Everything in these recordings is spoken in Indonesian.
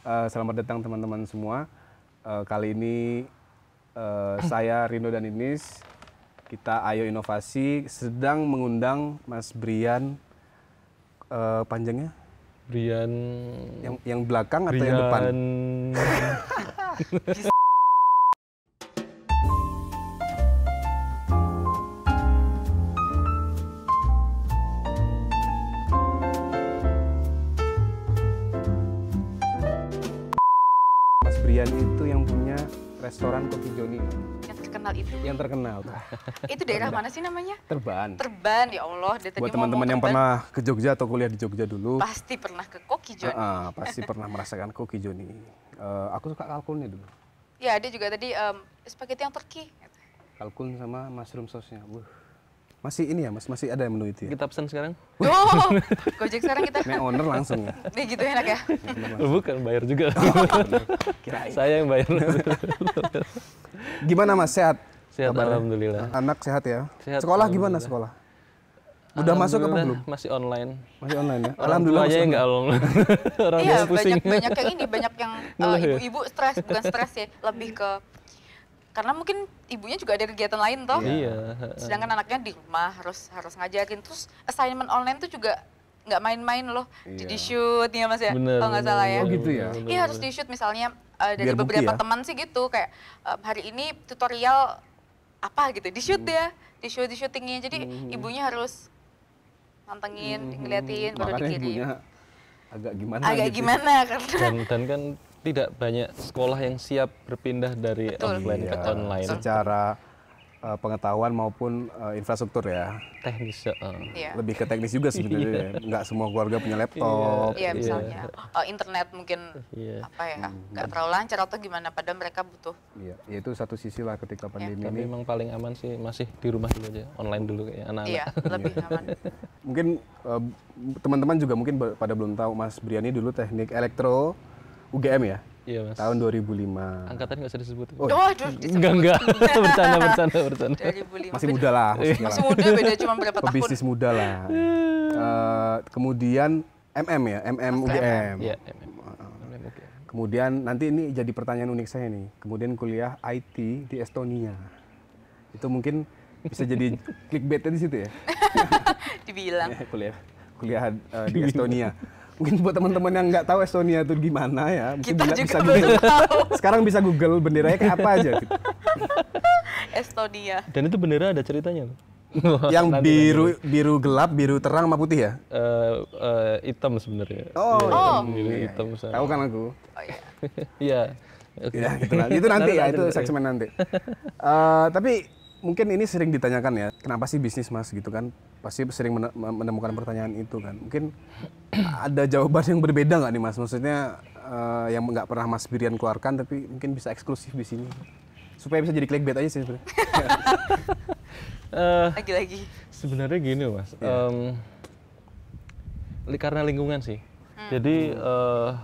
Eh, selamat datang teman-teman semua. Uh, kali ini uh, saya Rino dan Inis, kita Ayo Inovasi sedang mengundang Mas Brian uh, panjangnya Brian yang yang belakang atau yang depan? yang terkenal. Itu daerah terkenal. mana sih namanya? Terban. Terban, ya Allah. Dia tadi Buat teman-teman yang terban. pernah ke Jogja atau kuliah di Jogja dulu. Pasti pernah ke Koki Joni. Uh, uh, pasti pernah merasakan Koki Joni. Uh, aku suka kalkunnya dulu. Ya, dia juga tadi um, spaghetti yang Turki. Kalkun sama mushroom sausnya. Uh. Masih ini ya, Mas? Masih ada menu itu ya? Kita pesan sekarang. Oh, oh, oh. Gojek sekarang kita. Ini owner langsung ya. gitu enak ya? Bukan, bayar juga. Oh, Saya yang bayar. Gimana Mas, sehat? Sehat alhamdulillah. Anak sehat ya? Sehat, sekolah gimana sekolah? Udah masuk apa belum? Masih online. Masih online ya. alhamdulillah aja enggak online. Orang iya, banyak banyak yang ini, banyak yang uh, ibu-ibu stres, bukan stres ya, lebih ke karena mungkin ibunya juga ada kegiatan lain toh. Iya. iya. Sedangkan anaknya di rumah harus harus ngajarin terus assignment online tuh juga nggak main-main loh. Iya. Jadi shoot ya Mas ya. kalau nggak salah ya. Oh gitu ya. Iya harus di shoot misalnya uh, dari Biar beberapa ya. teman sih gitu kayak uh, hari ini tutorial apa gitu di shoot hmm. ya di shoot di syutingnya jadi hmm. ibunya harus mantengin hmm. ngeliatin baru Makanya dikirim ibunya agak gimana agak gitu. gimana karena dan, dan kan tidak banyak sekolah yang siap berpindah dari betul, offline iya, ke online secara uh, pengetahuan maupun uh, infrastruktur ya. Teknis. Uh. Yeah. Lebih ke teknis juga sebenarnya. yeah. Nggak semua keluarga punya iya. laptop. Iya yeah. yeah, misalnya yeah. Oh, uh, internet mungkin yeah. apa ya hmm, nggak terlalu lancar atau gimana. Padahal mereka butuh. Iya. Yeah. Itu satu sisi lah ketika iya. pandemi yeah. ini. Tapi memang paling aman sih masih di rumah dulu aja, online dulu kayak anak-anak. Iya yeah, lebih iya. aman. mungkin eh, teman-teman uh, juga mungkin pada belum tahu Mas Briani dulu teknik elektro UGM ya. Iya mas. Tahun 2005. Angkatan nggak usah disebut. Oh, oh aduh, Enggak, enggak. bercanda, bercanda, bercanda. Masih muda lah. Maksudnya Masih muda, beda cuma berapa tahun. Pebisnis muda lah. uh, kemudian MM ya, MM UGM. Iya, MM. MM UGM. Kemudian nanti ini jadi pertanyaan unik saya nih. Kemudian kuliah IT di Estonia. Itu mungkin bisa jadi clickbait di situ ya. Dibilang. Iya, kuliah kuliah uh, di Estonia mungkin buat teman-teman yang nggak tahu Estonia itu gimana ya mungkin kita juga bisa Google. sekarang bisa Google benderanya kayak apa aja gitu. Estonia dan itu bendera ada ceritanya yang nanti, biru nanti. biru gelap biru terang sama putih ya uh, uh, hitam sebenarnya oh, iya, hitam, oh. Iya, iya. hitam tahu kan aku oh, iya yeah. yeah. okay. ya itu nanti, ya, itu nanti ya itu segmen nanti uh, tapi mungkin ini sering ditanyakan ya, kenapa sih bisnis mas gitu kan? Pasti sering menemukan pertanyaan itu kan. Mungkin ada jawaban yang berbeda nggak nih mas? Maksudnya uh, yang nggak pernah mas Birian keluarkan tapi mungkin bisa eksklusif di sini. Supaya bisa jadi clickbait aja sih sebenarnya. uh, Lagi-lagi. Sebenarnya gini mas, yeah. Iya. um, karena lingkungan sih. Hmm. Jadi uh,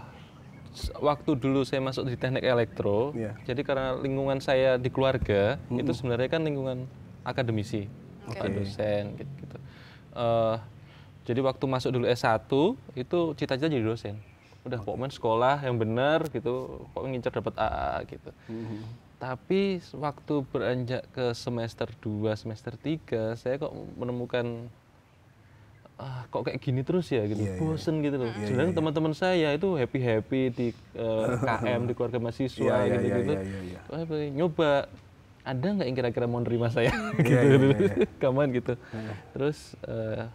waktu dulu saya masuk di teknik elektro, yeah. jadi karena lingkungan saya di keluarga -hmm. itu sebenarnya kan lingkungan akademisi, okay. dosen gitu. -gitu. Uh, jadi waktu masuk dulu S1 itu cita-cita jadi dosen. Udah okay. pokoknya sekolah yang benar gitu, pokoknya ngincer dapat AA gitu. Mm -hmm. Tapi waktu beranjak ke semester 2, semester 3, saya kok menemukan ah kok kayak gini terus ya gitu yeah, iya. bosen yeah. gitu loh yeah, iya, iya, yeah, teman-teman yeah. saya itu happy happy di uh, eh, KM di keluarga mahasiswa yeah, gitu yeah, gitu yeah, yeah, yeah, yeah. Oh, nyoba ada nggak yang kira-kira mau nerima saya gitu yeah, yeah, yeah, kaman gitu yeah. Gitu. terus uh,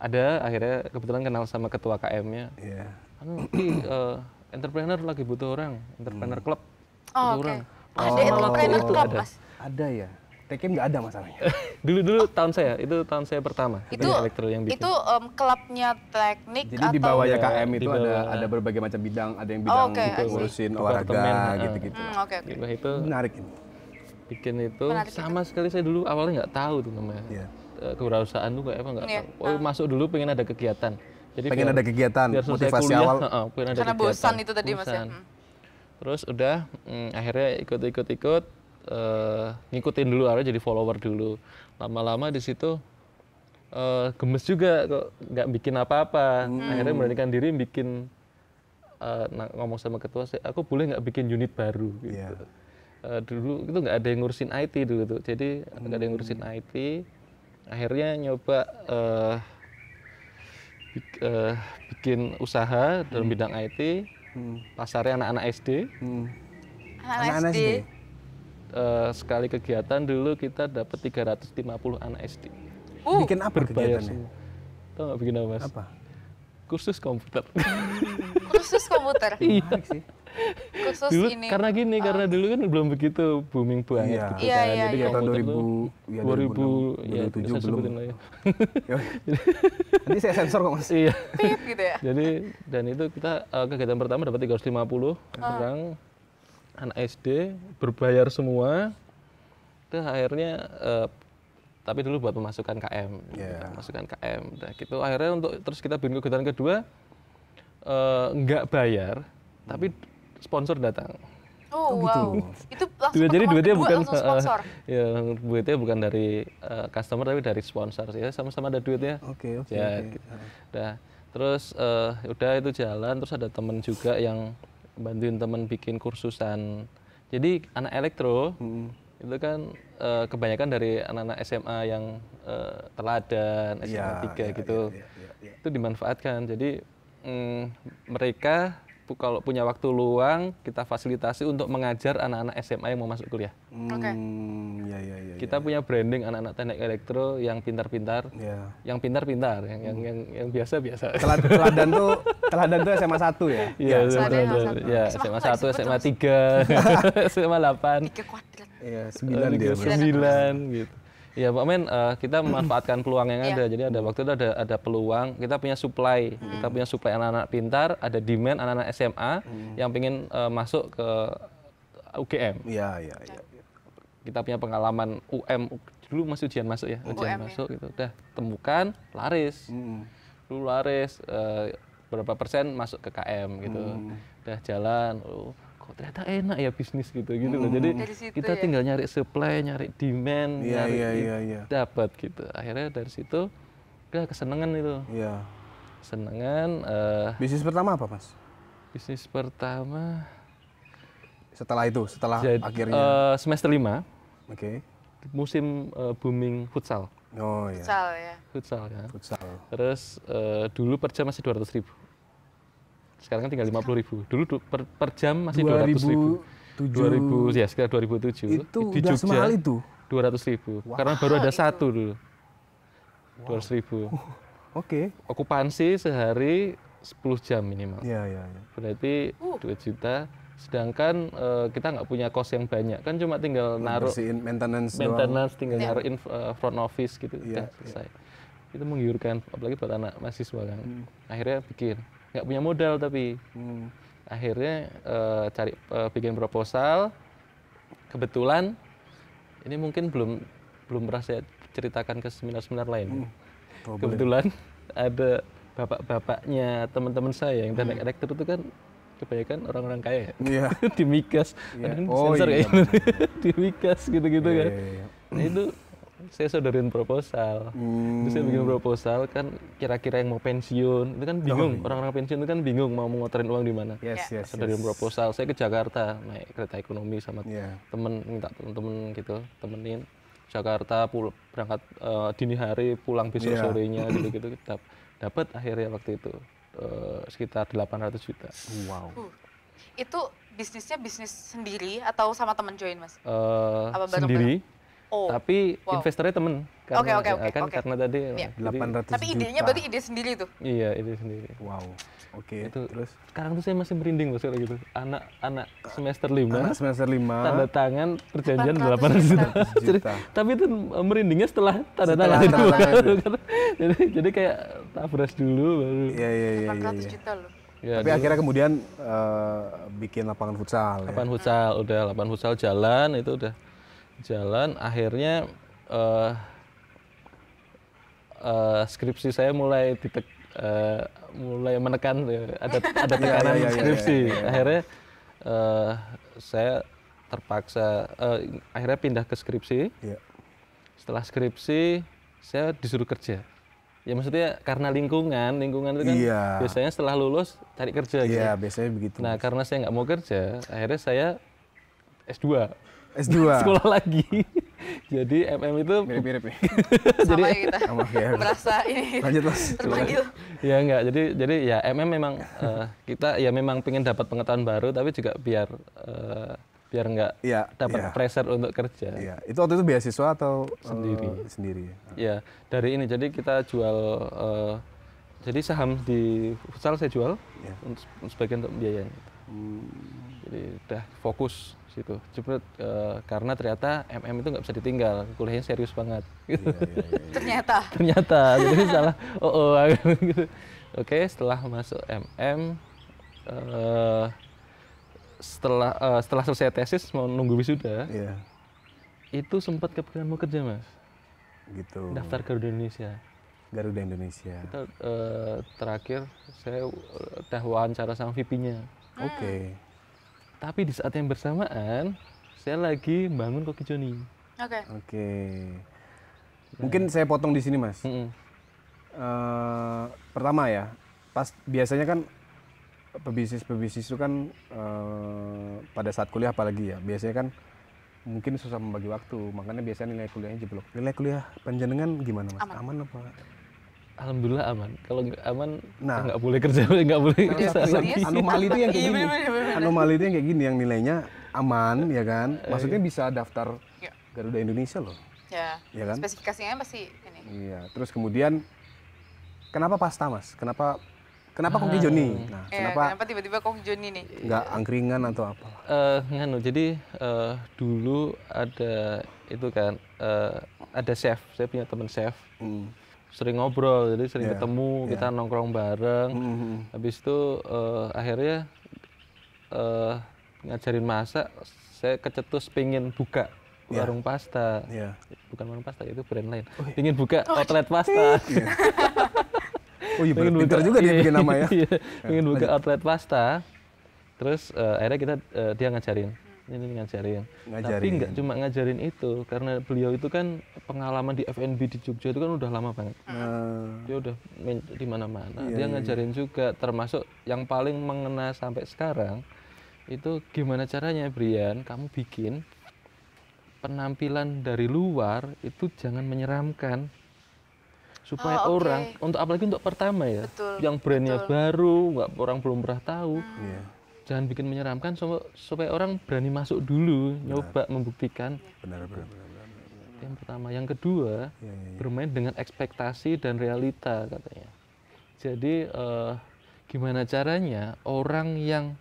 ada akhirnya kebetulan kenal sama ketua KM-nya yeah. anu uh, entrepreneur lagi butuh orang entrepreneur hmm. club oh, okay. orang ada oh, entrepreneur club mas ada ya TKM nggak ada masalahnya. dulu dulu tahun saya itu tahun saya pertama. Itu elektro yang bikin. Itu um, klubnya teknik Jadi atau di bawahnya ya, KM itu ada ada berbagai macam bidang, ada yang bidang oh, okay, ngurusin olahraga ah. gitu-gitu. Hmm, Oke okay, okay. itu menarik ini. Bikin itu menarik sama itu. sekali saya dulu awalnya nggak tahu tuh namanya. Yeah. Iya. Kewirausahaan tuh kayak apa nggak yeah. tahu. Oh, uh. masuk dulu pengen ada kegiatan. Jadi pengen biar, ada kegiatan biar motivasi kuliah, awal. Uh, pengen ada Karena kegiatan. bosan itu tadi Mas ya. Terus udah mm, akhirnya ikut-ikut-ikut uh, ngikutin dulu aja jadi follower dulu lama-lama di situ uh, gemes juga kok nggak bikin apa-apa hmm. akhirnya beranikan diri bikin uh, ngomong sama ketua saya aku boleh nggak bikin unit baru gitu yeah. Iya. uh, dulu itu nggak ada yang ngurusin IT dulu tuh jadi nggak hmm. ada yang ngurusin hmm. IT akhirnya nyoba uh, bik, uh, bikin usaha dalam hmm. bidang IT hmm. pasarnya anak-anak SD hmm. anak-anak SD, anak -anak SD uh, sekali kegiatan dulu kita dapat 350 anak SD. Uh. Bikin apa Berbayar kegiatannya? Tahu nggak bikin apa, Mas? Apa? Kursus komputer. Kursus komputer? iya. Khusus dulu, ini. Karena gini, uh. karena dulu kan belum begitu booming banget iya. gitu iya, kan. Iya, Jadi iya. tahun 2000, iya, iya, ya, 2000, 2007 ya, 2007 belum. ya. Nanti saya sensor kok Mas. Iya. Pip gitu ya. Jadi, dan itu kita uh, kegiatan pertama dapat 350 uh. Ah. orang anak SD berbayar semua itu akhirnya eh, tapi dulu buat pemasukan KM gitu yeah. pemasukan kan, KM nah gitu akhirnya untuk terus kita bikin kegiatan kedua eh, nggak bayar hmm. tapi sponsor datang Oh, oh gitu. wow. itu langsung jadi duitnya bukan eh, sponsor. Uh, ya, duitnya bukan dari uh, customer tapi dari sponsor Ya, sama-sama ada duitnya. Oke, okay, oke. Okay, ya, okay. Gitu. Nah, terus uh, udah itu jalan terus ada temen juga yang bantuin temen bikin kursusan jadi anak elektro hmm. itu kan uh, kebanyakan dari anak-anak SMA yang uh, teladan SMA ya, 3 ya, gitu ya, ya, ya, ya. itu dimanfaatkan jadi mm, mereka kalau punya waktu luang kita fasilitasi untuk mengajar anak-anak SMA yang mau masuk kuliah. Hmm, Oke. Okay. Ya, ya, ya, kita ya, ya, punya branding anak-anak teknik elektro yang pintar-pintar, ya. yang pintar-pintar, yang, hmm. yang yang yang biasa-biasa. Teladan tuh teladan tuh SMA satu ya. Iya, ya, SMA, ya, SMA tiga, SMA 3, SMA 8. Iya, sembilan dia. Sembilan gitu. Ya, Pak Men, uh, eh, kita memanfaatkan peluang yang iya. ada. Ya. Jadi ada waktu itu ada ada peluang, kita punya supply, hmm. kita punya supply anak-anak pintar, ada demand anak-anak SMA hmm. yang ingin uh, eh, masuk ke UGM. Iya, iya, iya. Kita punya pengalaman UM dulu masih ujian masuk ya, ujian UM, masuk ya. gitu. Udah temukan, laris. Hmm. laris uh, berapa persen masuk ke KM gitu. Hmm. Udah jalan. Uh, kok ternyata enak ya bisnis gitu gitu loh. Hmm. Jadi kita ya? tinggal nyari supply, nyari demand, yeah, nyari yeah, yeah, yeah. dapat gitu. Akhirnya dari situ ke kesenangan itu. Yeah. Kesenangan. Uh, bisnis pertama apa mas? Bisnis pertama. Setelah itu, setelah jadi, akhirnya. Uh, semester lima. Okay. Musim uh, booming futsal. Oh iya. Futsal ya. Futsal ya. Futsal. Terus uh, dulu per jam masih ratus ribu. Sekarang kan tinggal lima puluh ribu. Dulu per, per jam masih dua ribu. dua ribu ya sekitar tujuh Itu di Jogja, semahal itu? ratus ribu. Wow, Karena baru ada itu. satu dulu. dua ratus ribu. Oke. okay. Okupansi sehari 10 jam minimal. ya ya ya. Berarti uh. juta sedangkan uh, kita nggak punya kos yang banyak kan cuma tinggal naruh maintenance maintenance doang. tinggal yeah. naruh in uh, eh, front office gitu yeah, iya, kan iya. selesai yeah. itu menggiurkan apalagi buat anak mahasiswa kan hmm. akhirnya bikin nggak punya modal tapi hmm. akhirnya e, cari e, bikin proposal kebetulan ini mungkin belum belum pernah saya ceritakan ke seminar-seminar lain hmm. kebetulan ada bapak-bapaknya teman-teman saya yang hmm. naik elektro itu kan kebanyakan orang-orang kaya ya. di migas. Yeah. oh, sensor iya. kayak gitu. di migas gitu-gitu yeah, kan. Yeah, yeah. Iya. Nah, itu saya sodorin proposal. Hmm. Terus saya bikin proposal kan kira-kira yang mau pensiun itu kan bingung. Oh. Orang-orang pensiun itu kan bingung mau ngotorin uang di mana. Yes, yeah. yes, sodorin proposal. Saya ke Jakarta naik kereta ekonomi sama yeah. temen minta temen-temen gitu temenin. Jakarta pul berangkat uh, dini hari pulang besok yeah. sorenya gitu-gitu kita dapat akhirnya waktu itu uh, sekitar 800 juta. Wow. Uh, itu bisnisnya bisnis sendiri atau sama teman join mas? Uh, Apa bareng sendiri. Oh. Tapi wow. investornya temen. Oke oke okay, okay, Kan okay. karena tadi yeah. Iya. 800 Tapi idenya juta. berarti ide sendiri tuh? Iya, ide sendiri. Wow. Oke. Okay, itu terus sekarang tuh saya masih merinding loh gitu. Anak anak semester lima. Anak semester lima. Tanda tangan perjanjian 800, 800 juta. juta. jadi, tapi itu merindingnya setelah tanda setelah tangan itu. jadi jadi kayak tabras dulu baru. Iya iya iya. 800 ya, iya. juta loh. Ya, Tapi dulu. akhirnya kemudian uh, bikin lapangan futsal. Ya. Lapangan ya? futsal, hmm. udah lapangan futsal jalan itu udah jalan akhirnya uh, uh, skripsi saya mulai titik uh, eh, mulai menekan ya, ada ada iya, tekanan iya, iya, skripsi akhirnya uh, saya terpaksa uh, akhirnya pindah ke skripsi yeah. setelah skripsi saya disuruh kerja ya maksudnya karena lingkungan lingkungan itu kan yeah. biasanya setelah lulus cari kerja yeah, gitu biasanya begitu nah karena saya nggak mau kerja akhirnya saya S2 S2. Sekolah lagi. Jadi MM itu mirip-mirip nih. Ya. jadi Sama ya kita. ya. Merasa ini lanjut Mas. Terpanggil. Ya enggak. Jadi jadi ya MM memang uh, kita ya memang pengen dapat pengetahuan baru tapi juga biar uh, biar enggak ya, dapat ya. pressure untuk kerja. Iya. Itu waktu itu beasiswa atau sendiri? Uh, sendiri. Ya, iya. dari ini jadi kita jual uh, jadi saham di futsal saya jual ya. untuk sebagian untuk biayanya. Hmm. Jadi udah fokus situ. Cuma uh, karena ternyata MM itu nggak bisa ditinggal, kuliahnya serius banget. Gitu. Iya, iya, iya. iya. ternyata. ternyata, jadi salah. Oh, oh gitu. Oke, setelah masuk MM, uh, setelah uh, setelah selesai tesis mau nunggu wisuda, iya. itu sempat kepikiran mau kerja mas. Gitu. Daftar ke Indonesia. Garuda Indonesia. Kita, uh, terakhir saya tahu wawancara sama VP-nya. Oke. Okay tapi di saat yang bersamaan, saya lagi bangun koki Joni. Oke. Okay. Oke. Okay. Nah. Mungkin saya potong di sini, Mas. Mm -hmm. Uh, pertama ya, pas biasanya kan pebisnis-pebisnis itu kan uh, pada saat kuliah apalagi ya, biasanya kan mungkin susah membagi waktu, makanya biasanya nilai kuliahnya jeblok. Nilai kuliah panjenengan gimana, Mas? Aman, Aman apa? Alhamdulillah aman. Kalau nggak aman, nah, nggak boleh kerja, nggak boleh Anomali itu yang kayak iya, gini. Anomali itu yang kayak gini, yang nilainya aman, ya kan? Iya. Maksudnya bisa daftar iya. Garuda Indonesia loh. Ya. ya kan? Spesifikasinya pasti ini. Iya. Terus kemudian, kenapa pasta mas? Kenapa Kenapa ah. Joni? Nah, kenapa kenapa tiba-tiba Kong Joni nih? Nggak angkringan atau apa? Eh, uh, nganu. Jadi eh, dulu ada itu kan eh, ada chef. Saya punya teman chef. Hmm sering ngobrol jadi sering yeah. ketemu yeah. kita nongkrong bareng mm -hmm. habis itu uh, akhirnya uh, ngajarin masak saya kecetus pingin buka yeah. warung pasta yeah. bukan warung pasta itu brand lain oh, iya. buka oh, outlet iya. pasta iya. oh iya pingin buka juga dia iya, bikin nama ya pengen buka outlet pasta terus uh, akhirnya kita uh, dia ngajarin ini ngajarin. ngajarin. Tapi nggak cuma ngajarin itu, karena beliau itu kan pengalaman di FNB di Jogja itu kan udah lama banget. uh, Dia udah di mana-mana. Iya, dia iya, ngajarin iya. juga, termasuk yang paling mengena sampai sekarang itu gimana caranya Brian, kamu bikin penampilan dari luar itu jangan menyeramkan supaya oh, okay. orang untuk apalagi untuk pertama ya Betul. yang brandnya Betul. baru nggak orang belum pernah tahu hmm. Iya. yeah jangan bikin menyeramkan supaya orang berani masuk dulu benar. Ya. nyoba membuktikan benar benar, benar benar benar yang pertama yang kedua ya, ya, ya. bermain dengan ekspektasi dan realita katanya jadi uh, gimana caranya orang yang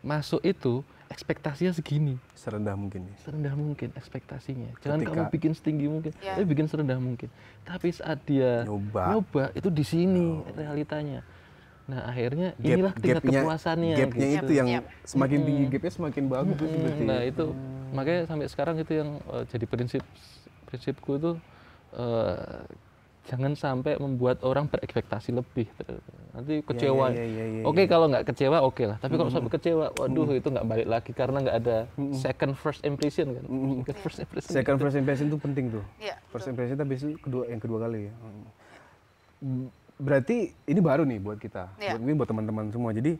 masuk itu ekspektasinya segini serendah mungkin ya. serendah mungkin ekspektasinya jangan Ketika, kamu bikin setinggi mungkin ya. tapi bikin serendah mungkin tapi saat dia nyoba, nyoba itu di sini oh. realitanya Nah akhirnya inilah tingkat gapnya, kepuasannya. Gapnya gitu. itu yang yep. semakin tinggi hmm. gapnya semakin bagus hmm. berarti. Ya. Nah itu hmm. makanya sampai sekarang itu yang uh, jadi prinsip prinsipku itu uh, jangan sampai membuat orang berekspektasi lebih nanti ya, ya, kecewa ya, ya, ya, ya, oke ya. kalau nggak kecewa oke okay lah tapi kalau hmm. sampai kecewa waduh mm. itu nggak balik lagi karena nggak ada hmm. second first impression kan mm. second first impression second gitu. first impression itu penting tuh ya, first impression tapi itu kedua yang kedua kali ya berarti ini baru nih buat kita. Yeah. Buat, ini buat teman-teman semua. Jadi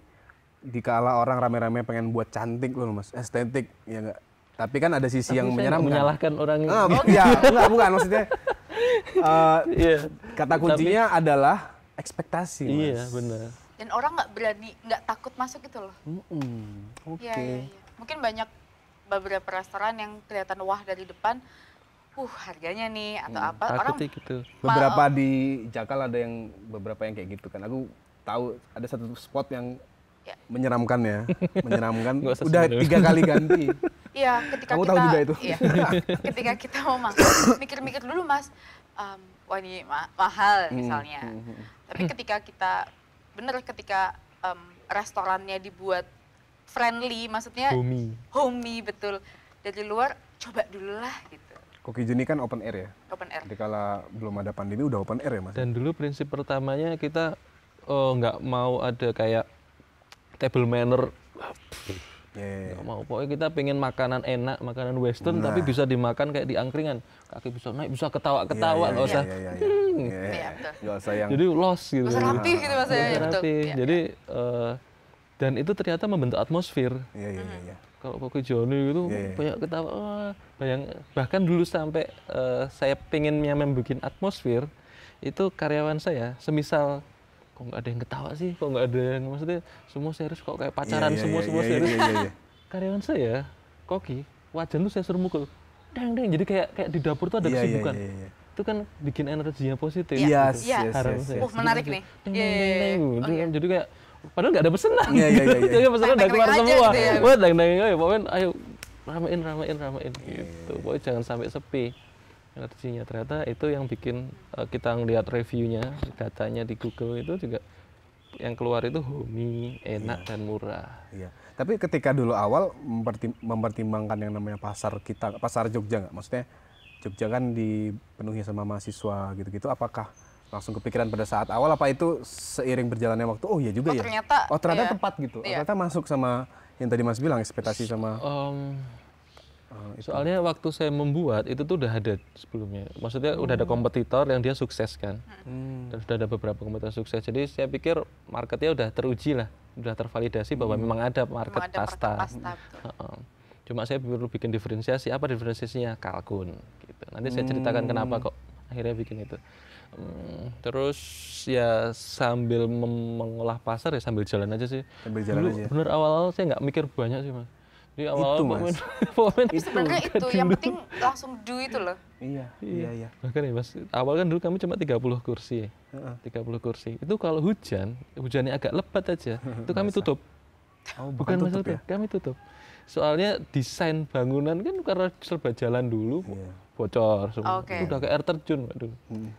dikala orang rame-rame pengen buat cantik loh mas, estetik ya enggak. Tapi kan ada sisi Tapi yang menyeramkan. menyalahkan orang. Ah, oh, ya, enggak, bukan maksudnya. Uh, eh, yeah. Kata kuncinya Tapi, adalah ekspektasi. Mas. Iya benar. Dan orang nggak berani, nggak takut masuk gitu loh. Mm -hmm. Oke. Okay. Ya, ya, ya. Mungkin banyak beberapa restoran yang kelihatan wah dari depan, uh harganya nih atau hmm, apa orang gitu. beberapa oh. di Jakal ada yang beberapa yang kayak gitu kan aku tahu ada satu spot yang ya. menyeramkan ya menyeramkan udah tiga kali ganti Iya, ketika Kamu kita, tahu juga itu. Iya, ketika kita mau makan, mikir-mikir dulu mas, um, wah ini ma mahal hmm, misalnya. Hmm, hmm, hmm. Tapi ketika kita, bener ketika um, restorannya dibuat friendly, maksudnya homey, homey betul. Dari luar, coba dulu lah gitu. Koki Jeni kan open air ya? Open air. kalau belum ada pandemi udah open air ya mas? Dan dulu prinsip pertamanya kita oh, nggak oh, mau ada kayak table manner. Yeah. Iya, iya. Gak mau pokoknya kita pengen makanan enak, makanan western nah. tapi bisa dimakan kayak di angkringan. Kaki bisa naik, bisa ketawa-ketawa, iya, nggak -ketawa, yeah, yeah, usah. Yeah, yeah, yeah. yeah. Gak usah yang Jadi los gitu. Usah rapi gitu maksudnya. Usah rapih. Ya, Jadi uh, dan itu ternyata membentuk atmosfer. Iya, iya, iya. Hmm kalau pakai Joni gitu yeah. Iya. banyak ketawa oh, nah, banyak bahkan dulu sampai uh, saya pengennya bikin atmosfer itu karyawan saya semisal kok nggak ada yang ketawa sih kok nggak ada yang maksudnya semua serius kok kayak pacaran yeah, yeah, semua yeah, semua yeah, serius yeah, yeah, yeah. karyawan saya koki wajan tuh saya suruh mukul deng deng jadi kayak kayak di dapur tuh ada yeah, iya, kesibukan yeah, yeah, yeah itu kan bikin energinya positif. yes, iya. gitu. yes, yes, yes, yes. Oh, menarik nih. yeah. Gitu oh, kan. Jadi kayak padahal nggak ada pesenan, iya iya iya, iya. jadi pesanan udah keluar semua gitu ya. buat dang ayo pokoknya ayo ramein ramein ramein gitu iya. pokoknya jangan sampai sepi energinya ternyata itu yang bikin uh, kita ngelihat reviewnya datanya di Google itu juga yang keluar itu homey enak iya. dan murah iya tapi ketika dulu awal mempertimbangkan yang namanya pasar kita pasar Jogja nggak maksudnya Jogja kan dipenuhi sama mahasiswa gitu-gitu apakah langsung kepikiran pada saat awal apa itu seiring berjalannya waktu oh iya juga oh, ya ternyata, oh ternyata iya. tepat gitu iya. ternyata masuk sama yang tadi Mas bilang ekspektasi sama um, uh, soalnya waktu saya membuat itu tuh udah ada sebelumnya maksudnya hmm. udah ada hmm. kompetitor yang dia sukses kan hmm. dan sudah ada beberapa kompetitor sukses jadi saya pikir marketnya udah teruji lah udah tervalidasi bahwa hmm. memang ada market memang ada pasta, market pasta uh cuma saya perlu bikin diferensiasi apa diferensiasinya kalkun gitu nanti saya hmm. ceritakan kenapa kok akhirnya bikin itu terus ya sambil mengolah pasar ya sambil jalan aja sih. Sambil jalan Dulu, aja. Bener awal-awal saya nggak mikir banyak sih mas. Jadi awal, -awal itu mas. Pemain, itu. Sebenarnya itu dulu. yang penting langsung do itu loh. Iya, iya, iya. Bahkan ya mas, awal kan dulu kami cuma 30 kursi. Tiga uh -uh. 30 kursi. Itu kalau hujan, hujannya agak lebat aja, itu kami tutup. Oh, bukan, bukan tutup, masalah ya? kami tutup. Soalnya desain bangunan kan karena serba jalan dulu. yeah bocor semua. Okay. Udah ke air terjun, waduh. Hmm.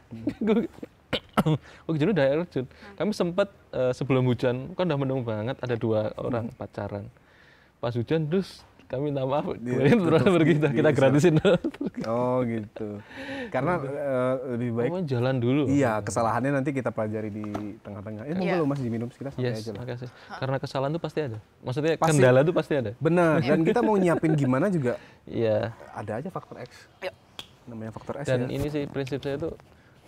Waktu oh, udah air terjun. Hmm. Kami sempat uh, eh, sebelum hujan, kan udah mendung banget, ada dua hmm. orang hmm. pacaran. Pas hujan, terus kami minta maaf, ya, terus pergi, kita, kita gratisin. oh gitu. Karena uh, lebih baik. Kamu jalan dulu. Iya, kesalahannya nanti kita pelajari di tengah-tengah. Iya. Eh, yeah. masih diminum sekitar sampai yes, aja lah. Makasih. Karena kesalahan itu pasti ada. Maksudnya pasti, kendala itu pasti ada. Benar. Dan iya. kita mau nyiapin gimana juga. Iya. Ada aja faktor X. Yuk. Iya namanya faktor S dan ya. ini sih prinsip saya itu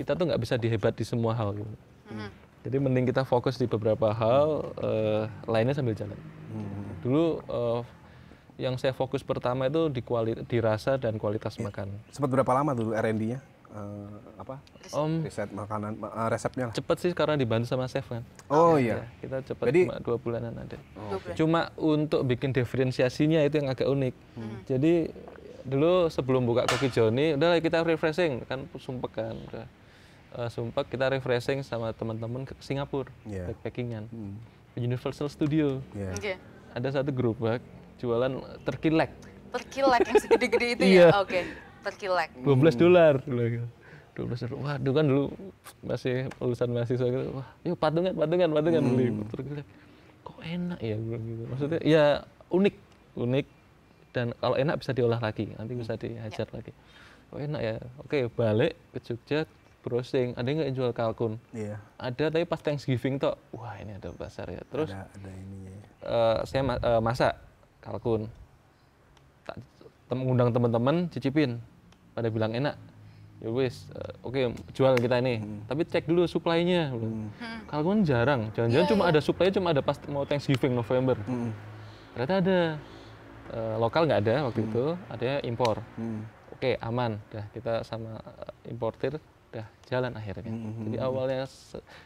kita tuh nggak bisa dihebat di semua hal gitu. Hmm. Jadi mending kita fokus di beberapa hal, uh, lainnya sambil jalan. Hmm. Dulu uh, yang saya fokus pertama itu di, kuali, di rasa dan kualitas ya. makan. Sempat berapa lama dulu R&D-nya? Uh, eh, apa Om, riset makanan uh, resepnya lah. cepet sih karena dibantu sama chef kan oh iya ya, kita cepet jadi, cuma dua bulanan ada oh, okay. cuma untuk bikin diferensiasinya itu yang agak unik hmm. jadi dulu sebelum buka koki Joni udah kita refreshing kan sumpah kan udah uh, sumpah kita refreshing sama teman-teman ke Singapura yeah. backpackingan hmm. Universal Studio yeah. okay. ada satu grup bak jualan terkilek terkilek yang segede-gede itu ya iya. oke okay. terkilek belas hmm. dolar gitu. dulu belas dolar wah kan dulu masih lulusan mahasiswa gitu wah yuk patungan patungan patungan hmm. beli terkilek kok enak ya gitu maksudnya ya unik unik dan kalau enak bisa diolah lagi nanti bisa hmm. dihajar yeah. lagi oh enak ya oke balik ke Jogja browsing ada nggak yang jual kalkun yeah. ada tapi pas Thanksgiving toh wah ini ada pasar ya terus ada, ada ini uh, saya uh, masak kalkun tak tem undang teman-teman cicipin pada bilang enak ya wis uh, oke okay, jual kita ini hmm. tapi cek dulu suplainya hmm. kalkun jarang jangan-jangan yeah, cuma yeah. ada suplainya cuma ada pas mau Thanksgiving November hmm. ternyata ada uh, lokal nggak ada waktu hmm. itu, ada impor. Hmm. Oke, aman. Dah kita sama importir udah jalan akhirnya. Hmm. hmm Jadi hmm, hmm. awalnya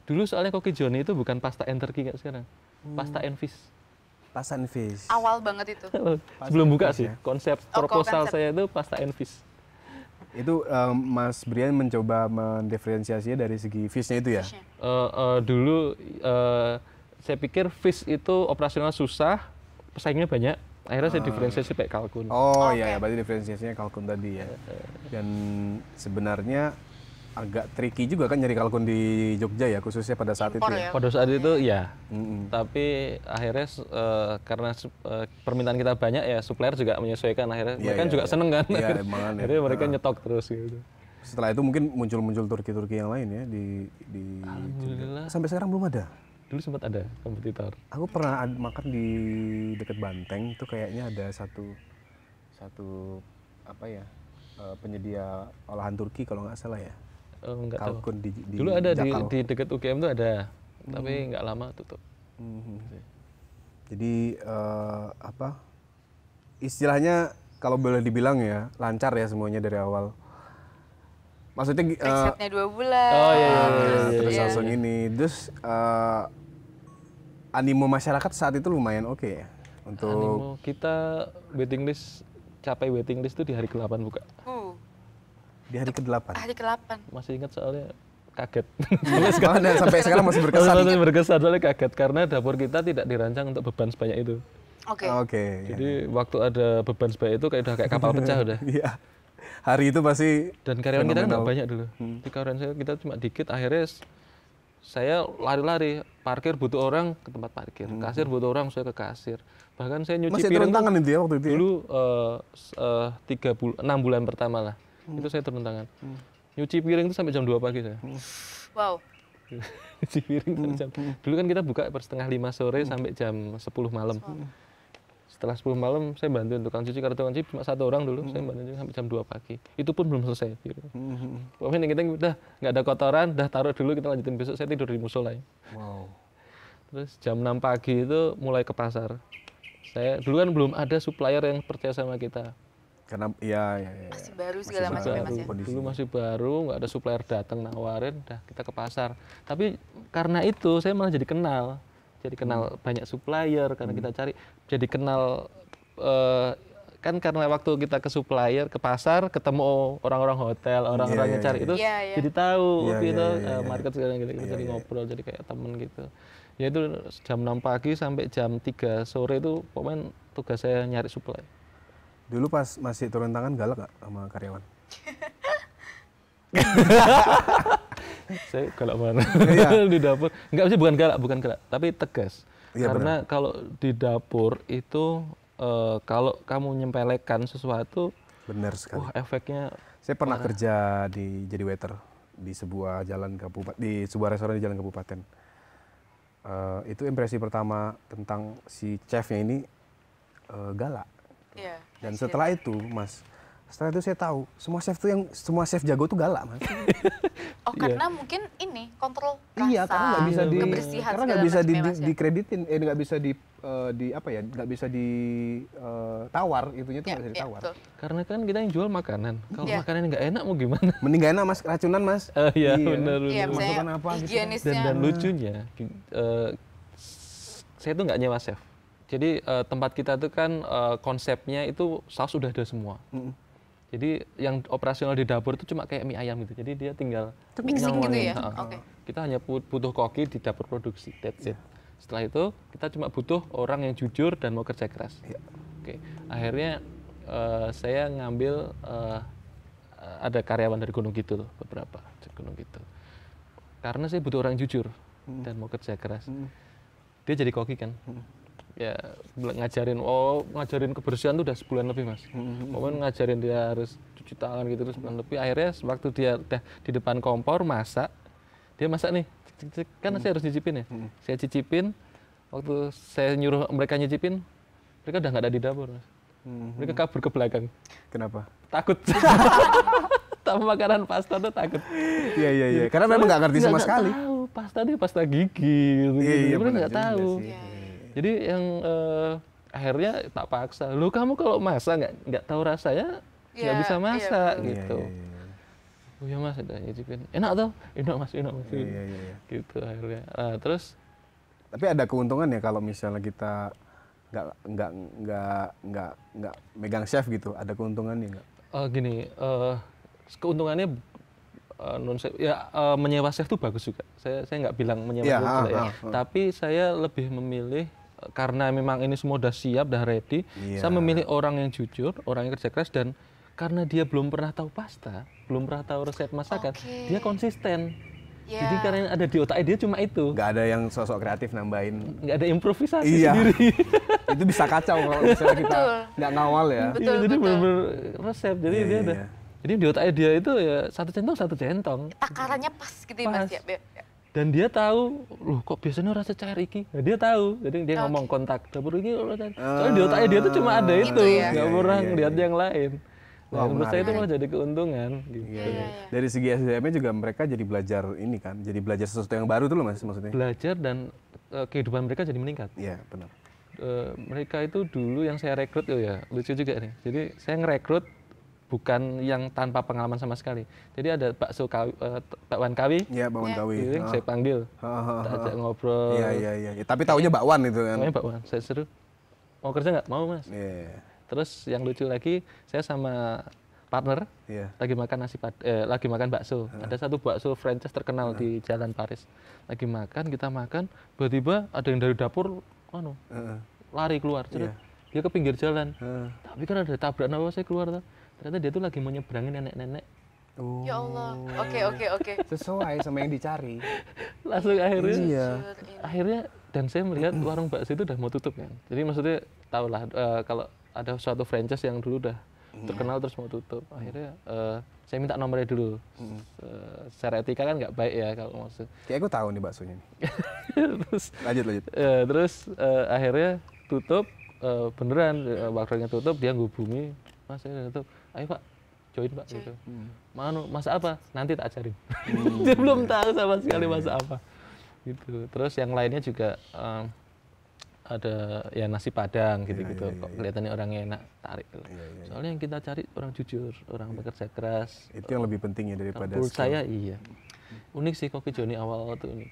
dulu soalnya koki Joni itu bukan pasta enterki kayak sekarang. Mm. Pasta Envis. Pasta Envis. Awal banget itu. Sebelum buka sih. Ya. Konsep oh, proposal konsep. saya itu pasta Envis. itu um, Mas Brian mencoba mendiferensiasinya dari segi visnya itu ya? Fish Uh, eh, uh, dulu uh, saya pikir fish itu operasional susah, pesaingnya banyak akhirnya saya ah, diferensiasi iya. pakai kalkun oh, oh iya okay. ya berarti diferensiasinya kalkun tadi ya eh, eh, eh. dan sebenarnya agak tricky juga kan nyari kalkun di Jogja ya khususnya pada saat Impor itu ya? ya. pada saat itu ya mm -hmm. tapi akhirnya uh, karena uh, permintaan kita banyak ya supplier juga menyesuaikan akhirnya yeah, mereka yeah, juga yeah. seneng kan yeah, akhirnya, akhirnya mereka ah. nyetok terus gitu setelah itu mungkin muncul-muncul Turki-Turki yang lain ya di di Alhamdulillah. sampai sekarang belum ada dulu sempat ada kompetitor aku pernah makan di dekat Banteng itu kayaknya ada satu satu apa ya eh, penyedia olahan Turki kalau nggak salah ya oh, enggak tahu. di, di dulu ada Jakal. di, di deket UGM tuh ada hmm. tapi nggak lama tutup hmm. jadi uh, apa istilahnya kalau boleh dibilang ya lancar ya semuanya dari awal maksudnya uh, uh, dua bulan oh iya, iya, iya, iya, terus iya. langsung iya. ini terus uh, animo masyarakat saat itu lumayan oke okay ya untuk animo kita waiting list capai waiting list itu di hari ke-8 buka uh. di hari ke-8 hari ke-8 masih ingat soalnya kaget. Sekarang sampai sekarang masih berkesan. Masih berkesan soalnya kaget karena dapur kita tidak dirancang untuk beban sebanyak itu. Oke. Okay. Oke. Okay, Jadi iya. waktu ada beban sebanyak itu kayak udah kayak kapal pecah udah. Iya hari itu pasti dan karyawan kita kan nggak banyak dulu hmm. di karyawan saya kita cuma dikit akhirnya saya lari-lari parkir butuh orang ke tempat parkir hmm. kasir butuh orang saya ke kasir bahkan saya nyuci Masih piring tangan itu ya waktu itu ya? dulu eh, eh, tiga uh, uh, bul enam bulan pertama lah hmm. itu saya turun tangan hmm. nyuci piring itu sampai jam dua pagi saya hmm. wow nyuci piring sampai jam hmm. dulu kan kita buka per setengah lima sore hmm. sampai jam sepuluh malam hmm setelah 10 malam saya bantuin tukang cuci karena tukang cuci cuma satu orang dulu hmm. saya bantuin sampai jam 2 pagi itu pun belum selesai gitu. hmm. pokoknya kita udah nggak ada kotoran udah taruh dulu kita lanjutin besok saya tidur di musola wow. terus jam 6 pagi itu mulai ke pasar saya dulu kan belum ada supplier yang percaya sama kita karena ya, ya, ya masih baru segala macam ya mas ya dulu masih baru nggak ada supplier datang nawarin dah kita ke pasar tapi karena itu saya malah jadi kenal jadi kenal hmm. banyak supplier karena hmm. kita cari jadi kenal uh, kan karena waktu kita ke supplier ke pasar ketemu orang-orang hotel iya, orang-orang yeah, yang iya, cari yeah, itu yeah, yeah. jadi tahu yeah, gitu iya, yeah, yeah, yeah, market segala gitu yeah, jadi yeah. ngobrol jadi kayak temen gitu ya itu jam 6 pagi sampai jam 3 sore itu pokoknya tugas saya nyari supply dulu pas masih turun tangan galak gak sama karyawan saya galak mana iya. di dapur nggak sih bukan galak bukan galak tapi tegas ya, karena benar. kalau di dapur itu e, kalau kamu nyempelekan sesuatu benar sekali wah efeknya saya pernah parah. kerja di jadi waiter di sebuah jalan kabupaten di sebuah restoran di jalan kabupaten e, itu impresi pertama tentang si chefnya ini e, galak ya, dan setelah itu mas setelah itu saya tahu semua chef tuh yang semua chef jago tuh galak mas oh iya. karena yeah. mungkin ini kontrol iya, rasa, iya karena nggak bisa di karena nggak bisa ya, di, di, ya? dikreditin eh nggak bisa di uh, di apa ya nggak bisa di uh, tawar itunya tuh ya, nggak yeah, bisa ditawar yeah, karena kan kita yang jual makanan kalau yeah. makanan nggak enak mau gimana mending gak enak mas keracunan mas uh, iya, iya benar iya, masukan apa gitu dan, hmm. lucunya uh, saya tuh nggak nyewa chef jadi uh, tempat kita tuh kan uh, konsepnya itu saus sudah ada semua mm -hmm jadi yang operasional di dapur itu cuma kayak mie ayam gitu. Jadi dia tinggal mixing gitu ya. Oke. Okay. Kita hanya butuh koki di dapur produksi. That's it. Yeah. Setelah itu kita cuma butuh orang yang jujur dan mau kerja keras. Yeah. Oke. Okay. Akhirnya uh, saya ngambil uh, ada karyawan dari Gunung Kidul beberapa dari Gunung Kidul. Karena saya butuh orang yang jujur hmm. dan mau kerja keras. Hmm. Dia jadi koki kan. Hmm ya ngajarin oh ngajarin kebersihan tuh udah sebulan lebih mas mm ngajarin dia harus cuci tangan gitu terus sebulan lebih akhirnya waktu dia udah di depan kompor masak dia masak nih kan saya mm-hmm. harus nyicipin ya mm-hmm. saya cicipin waktu saya nyuruh mereka nyicipin mereka udah nggak ada di dapur mas mereka kabur ke belakang kenapa takut tapi makanan pasta tuh takut. Iya iya iya. Karena memang nggak ngerti sama sekali. Tahu, pasta dia pasta gigi gitu. Iya, iya, iya, nggak tahu. Sih. Iya, iya jadi yang eh, akhirnya tak paksa lu kamu kalau masak nggak nggak tahu rasanya nggak Iya, bisa iya. masak iya, gitu Iya, iya, oh ya mas udah enak tuh enak mas enak mas iya, iya, iya, gitu akhirnya nah, terus Tapi ada keuntungan ya kalau misalnya kita nggak nggak nggak nggak nggak megang chef gitu, ada keuntungannya nggak? Uh, gini, eh, keuntungannya eh, non chef- ya eh, menyewa chef itu bagus juga. Saya saya nggak bilang menyewa iya, Ya, ah, ya. ah, ah. Tapi saya lebih memilih karena memang ini semua sudah siap, sudah ready, yeah. saya memilih orang yang jujur, orang yang kerja keras dan karena dia belum pernah tahu pasta, belum pernah tahu resep masakan, okay. dia konsisten. Yeah. Jadi karena ada di otaknya dia cuma itu. Gak ada yang sosok kreatif nambahin. Gak ada improvisasi iya. sendiri. itu bisa kacau kalau misalnya kita nggak ngawal ya. Betul, iya, jadi benar-benar resep. Jadi yeah, dia yeah, iya, ada. Iya. Jadi di otaknya dia itu ya satu centong satu centong. Takarannya pas gitu pas. ya, Mas ya dan dia tahu loh kok biasanya orang secair iki nah, dia tahu jadi dia okay. ngomong kontak dapur iki ah, soalnya di otaknya dia tuh cuma ada gitu itu ya. nggak ya. Gak pernah iya, iya, iya. yang lain nah, Wah, nah, menurut saya itu malah jadi keuntungan gitu. Iya, iya. iya. iya. Dari segi SDM-nya juga mereka jadi belajar ini kan, jadi belajar sesuatu yang baru tuh loh Mas maksudnya. Belajar dan uh, kehidupan mereka jadi meningkat. Iya, benar. Uh, mereka itu dulu yang saya rekrut oh ya, lucu juga nih. Jadi saya ngerekrut bukan yang tanpa pengalaman sama sekali. Jadi ada bakso kawi, uh, bakwan kawi. Iya, bakwan yeah. kawi. saya panggil. Kita ajak ngobrol. Iya, iya, iya. Ya. Tapi taunya bakwan itu kan. Taunya bakwan. Saya seru. Mau kerja nggak? Mau, Mas. Iya. Terus yang lucu lagi, saya sama partner yeah. lagi makan nasi pad eh, lagi makan bakso. Uh. Ada satu bakso franchise terkenal uh. di Jalan Paris. Lagi makan, kita makan, tiba-tiba ada yang dari dapur anu, uh. lari keluar. Cerut. Iya. Yeah. Dia ke pinggir jalan. Uh. Tapi kan ada tabrakan apa saya keluar tuh ternyata dia tuh lagi mau nyebrangin nenek-nenek Oh. Ya Allah. Oke oke oke. Sesuai sama yang dicari. Langsung akhirnya. Iya. Akhirnya dan saya melihat warung bakso itu udah mau tutup kan. Jadi maksudnya tahulah uh, kalau ada suatu franchise yang dulu udah hmm. terkenal terus mau tutup hmm. akhirnya uh, saya minta nomornya dulu hmm. uh, secara etika kan nggak baik ya kalau maksud kayak aku tahu nih baksonya nih. terus lanjut lanjut uh, terus uh, akhirnya tutup uh, beneran uh, waktunya tutup dia ngubungi mas saya tutup ayo pak join pak join. gitu hmm. masa apa nanti tak ajarin hmm. dia belum tahu sama sekali hmm. masa apa gitu terus yang lainnya juga um, ada ya nasi padang gitu-gitu ya, ya, ya, kok iya. kelihatannya orangnya enak tarik ya, ya, ya. soalnya yang kita cari orang jujur orang ya. bekerja keras itu yang lebih penting ya daripada menurut saya iya unik sih koki Joni awal-awal tuh ini.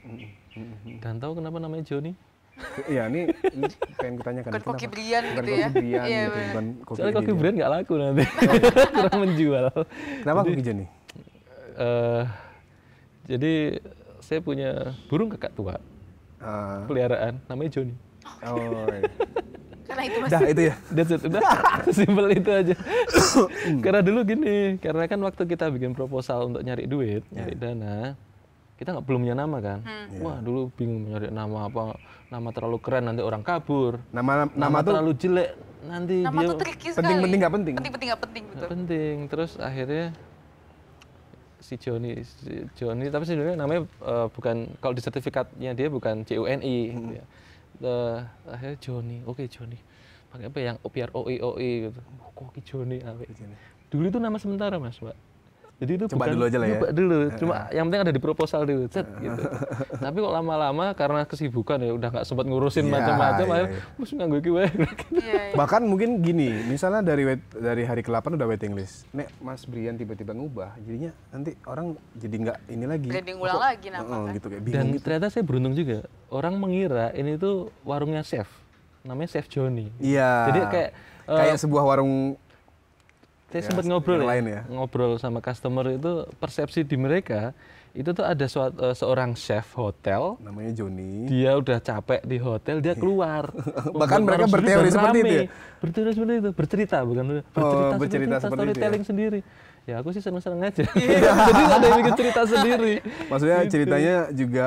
Hmm, hmm, dan tahu kenapa namanya Joni Iya, ini, ini pengen kutanyakan. Bukan koki brian bukan gitu koki ya. Brian iya, gitu, iya. Soalnya koki brian nggak laku nanti. Oh. Kurang menjual. Kenapa koki jenny? Uh, eh, jadi saya punya burung kakak tua. Uh. Peliharaan namanya Joni. Oh. okay. Iya. karena itu masih. Dah itu ya. That's it. Udah, simpel itu aja. Hmm. karena dulu gini, karena kan waktu kita bikin proposal untuk nyari duit, yeah. nyari ya. dana, kita nggak belum punya nama kan hmm. Iya. wah dulu bingung nyari nama apa nama terlalu keren nanti orang kabur nama nama, nama tuh, terlalu jelek nanti nama dia tuh penting penting nggak penting penting penting nggak penting gak penting terus akhirnya si Joni si Joni tapi sebenarnya namanya uh, bukan kalau di sertifikatnya dia bukan I hmm. ya. uh, akhirnya Joni oke okay, Joni pakai apa yang P R O I O I gitu oh, Joni apa ya? dulu itu nama sementara mas pak. Jadi itu coba bukan, dulu aja lah ya. Coba dulu, cuma yang penting ada di proposal dulu, set gitu. Tapi kok lama-lama karena kesibukan ya udah nggak sempat ngurusin iya, macam-macam, ya, terus gue. iki wae. Iya, iya. Bahkan mungkin gini, misalnya dari wait, dari hari ke-8 udah waiting list. Nek Mas Brian tiba-tiba ngubah, jadinya nanti orang jadi nggak ini lagi. Branding ulang lagi nama uh, kan? gitu kayak Dan gitu. ternyata saya beruntung juga. Orang mengira ini tuh warungnya chef. Namanya Chef Johnny. Iya. Jadi kayak kayak uh, sebuah warung saya ya, sempat ngobrol ya, lain ya, ngobrol sama customer itu persepsi di mereka itu tuh ada suat, uh, seorang chef hotel namanya Joni dia udah capek di hotel dia keluar bahkan mereka berteori seperti rame. itu ya? berteori seperti itu bercerita bukan bercerita, oh, bercerita seperti, seperti ya? storytelling ya? sendiri ya aku sih seneng-seneng aja iya. jadi ada yang bikin cerita sendiri maksudnya gitu. ceritanya juga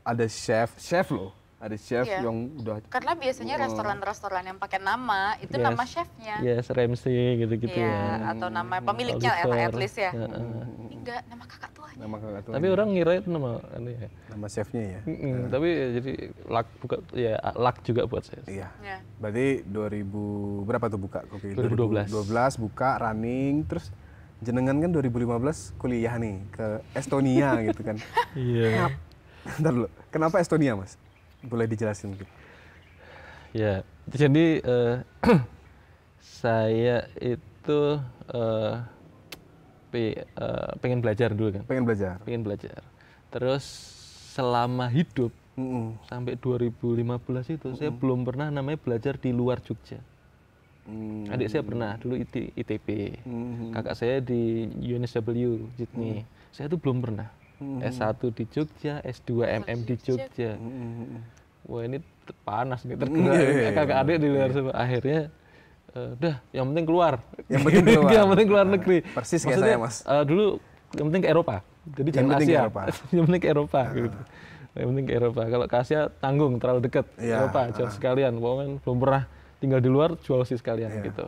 ada chef chef loh ada chef iya. yang udah karena biasanya restoran-restoran yang pakai nama itu yes. nama chefnya yes Ramsey gitu-gitu ya, ya atau nama pemiliknya ya at least ya, ya. Hmm. enggak nama kakak tuanya nama kakak tuanya tapi orang ngira itu nama ini ya. nama chefnya ya mm -hmm. uh. tapi ya, jadi luck buka ya luck juga buat saya iya yeah. berarti 2000 berapa tuh buka kopi 2012 2012 buka running terus jenengan kan 2015 kuliah nih ke Estonia gitu kan iya yeah. Ntar dulu, kenapa Estonia mas? boleh dijelasin mungkin ya jadi uh, saya itu uh, pe, uh, pengen belajar dulu kan pengen belajar pengen belajar terus selama hidup mm -mm. sampai 2015 itu mm -mm. saya belum pernah namanya belajar di luar Jogja -hmm. adik saya pernah dulu IT, ITB -hmm. kakak saya di UNSW Sydney -hmm. saya itu belum pernah Mm-hmm. S1 di Jogja, S2 MM di Jogja. Mm-hmm. Wah ini panas nih terkenal. Hmm. Kakak adik di luar sana. Iya. Akhirnya eh, udah yang penting keluar. Yang penting keluar. yang penting keluar nah, negeri. Persis kayak saya mas. Uh, dulu yang penting ke Eropa. Jadi yang jangan Asia. Eropa. yang penting ke Eropa. Nah. Gitu. Yang penting ke Eropa. Kalau ke Asia tanggung terlalu dekat. Yeah. Eropa jauh uh. sekalian. Pokoknya belum pernah tinggal di luar jual sih sekalian yeah. gitu.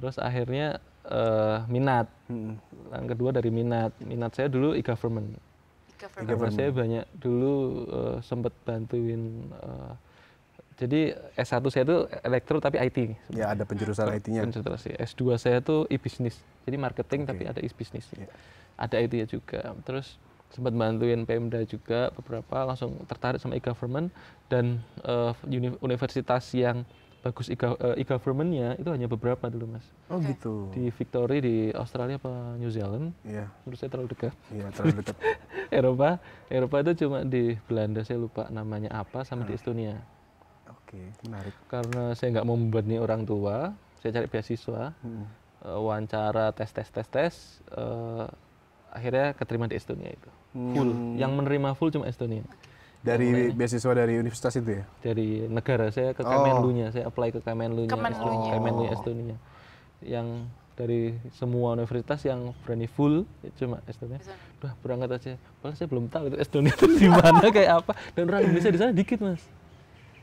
Terus akhirnya uh, minat. Hmm. Yang kedua dari minat. Minat saya dulu e-government. E-government, e saya banyak dulu uh, eh, sempat bantuin uh, jadi S1 saya itu elektro tapi IT. Sebenarnya. Ya ada penjurusan hmm. IT-nya. Konsentrasi. S2 saya itu e-business. Jadi marketing okay. tapi ada e-business. Yeah. Ada IT-nya juga. Terus sempat bantuin Pemda juga beberapa langsung tertarik sama e-government dan uh, universitas yang bagus e, e-governmentnya itu hanya beberapa dulu mas. Oh gitu. Di Victoria di Australia apa New Zealand? Iya. Yeah. Menurut saya terlalu dekat. Iya yeah, terlalu dekat. Eropa, Eropa itu cuma di Belanda saya lupa namanya apa sama di ah. Estonia. Oke, okay, menarik. Karena saya nggak mau membebani orang tua, saya cari beasiswa, hmm. E, wawancara, tes tes tes tes, uh, akhirnya keterima di Estonia itu. Hmm. Full, yang menerima full cuma Estonia. Okay dari Kemen. beasiswa dari universitas itu ya? Dari negara saya ke Kemenlunya, oh. saya apply ke Kemenlu Kemenlunya, oh. Kemenlunya Estonia. Yang dari semua universitas yang berani full itu ya cuma Estonia. Udah berangkat aja. Padahal saya belum tahu itu Estonia itu di mana kayak apa dan orang Indonesia di sana dikit, Mas. Yeah,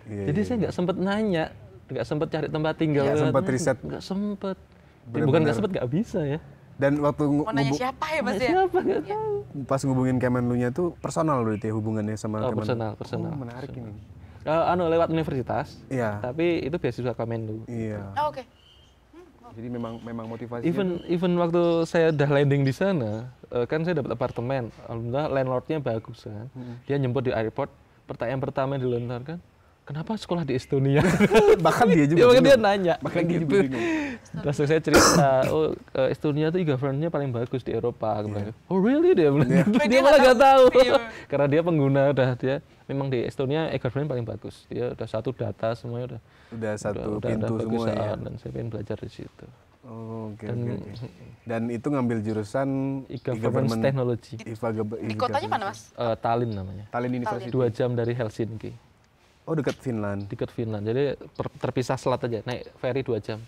iya, Jadi yeah. saya iya. nggak sempat nanya, nggak sempat cari tempat tinggal. Nggak sempat riset. Nggak sempat. Ya, bukan nggak sempat nggak bisa ya. Dan waktu Mau nanya siapa ya pasti ya? Siapa, gak iya. tahu. Pas ngubungin Kemenlu-nya tuh personal berarti ya hubungannya sama oh, kemen personal, personal. Oh, menarik personal. ini. Uh, eh, anu lewat universitas, iya. tapi itu beasiswa Kemenlu. Iya. Oh, Oke. Hmm, okay. Oh. Jadi memang memang motivasi. Even even waktu saya udah landing di sana, uh, kan saya dapat apartemen. Alhamdulillah landlordnya bagus kan. Hmm. Dia nyemput di airport. Pertanyaan pertama yang dilontarkan, kenapa sekolah di Estonia? bahkan dia juga. Ya, bahkan dia nanya. Bahkan dia gitu. juga bingung. Terus saya cerita, oh Estonia tuh e nya paling bagus di Eropa. Yeah. Oh really dia bilang yeah. gitu. Dia malah nggak tahu. Iya. Karena dia pengguna udah dia memang di Estonia e eh, governance paling bagus. Dia udah satu data semuanya udah. Udah satu udah, pintu udah semua ya. Dan saya pengen belajar di situ. Oh, okay, dan, okay, okay. dan itu ngambil jurusan e-government e technology. Di, di kotanya mana mas? Uh, Tallinn namanya. Tallinn University. Dua jam dari Helsinki. Oh dekat Finland. Dekat Finland. Jadi ter terpisah selat aja. Naik ferry dua jam.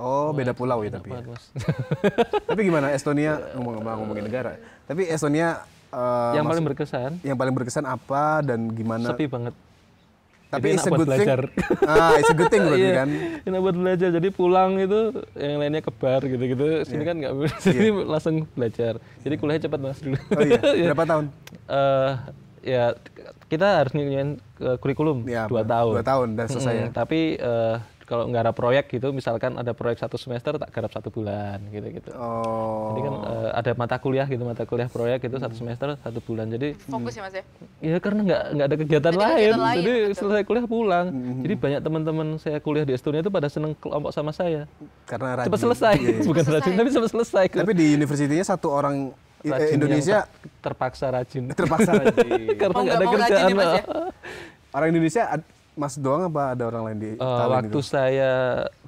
Oh, oh beda pulau ya tapi. Ya? Banget, mas. tapi gimana Estonia ngomong ngomongin negara. Tapi Estonia uh, yang paling berkesan. Yang paling berkesan apa dan gimana? Sepi banget. Tapi ini buat belajar. ah, it's good thing berarti iya, kan. Ini buat belajar. Jadi pulang itu yang lainnya ke bar gitu-gitu. Sini yeah. kan nggak bisa. Sini langsung belajar. Jadi kuliahnya cepat mas dulu. Oh iya. iya. Berapa tahun? Uh, ya kita harus ngikutin e, kurikulum ya, dua tahun. Dua tahun dan selesai. Hmm, Tapi uh, kalau nggak ada proyek gitu, misalkan ada proyek satu semester tak garap satu bulan gitu-gitu. Oh. Jadi kan uh, ada mata kuliah gitu, mata kuliah proyek itu hmm. satu semester satu bulan. Jadi fokus ya mas ya? Mm, iya karena nggak nggak ada kegiatan Jadi lain. lain. Jadi betul. selesai kuliah pulang. Hmm. Jadi banyak teman-teman saya kuliah di Estonia itu pada seneng kelompok sama saya. Karena rajin. Cepat selesai, Yeah, iya. bukan selesai. rajin tapi cepat selesai. Tapi di universitinya satu orang Eh, rajin Indonesia terpaksa rajin. Terpaksa rajin. Karena nggak ada kerjaan. Ya, ya, Orang Indonesia Mas doang apa ada orang lain di uh, Waktu itu? saya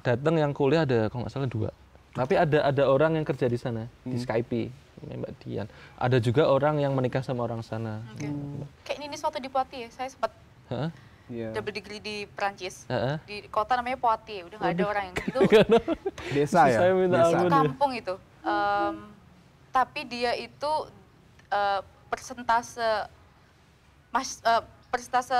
datang yang kuliah ada kalau nggak salah dua. Tapi ada ada orang yang kerja di sana hmm. di Skype. Mbak Dian. Ada juga orang yang menikah sama orang sana. Okay. Hmm. Kayak ini suatu di Poati ya, saya sempat huh? yeah. Iya. double degree di Perancis uh-huh. di kota namanya Poitiers udah nggak ada orang yang itu desa ya desa. Ya. kampung itu um, tapi dia itu uh, persentase mas uh, persentase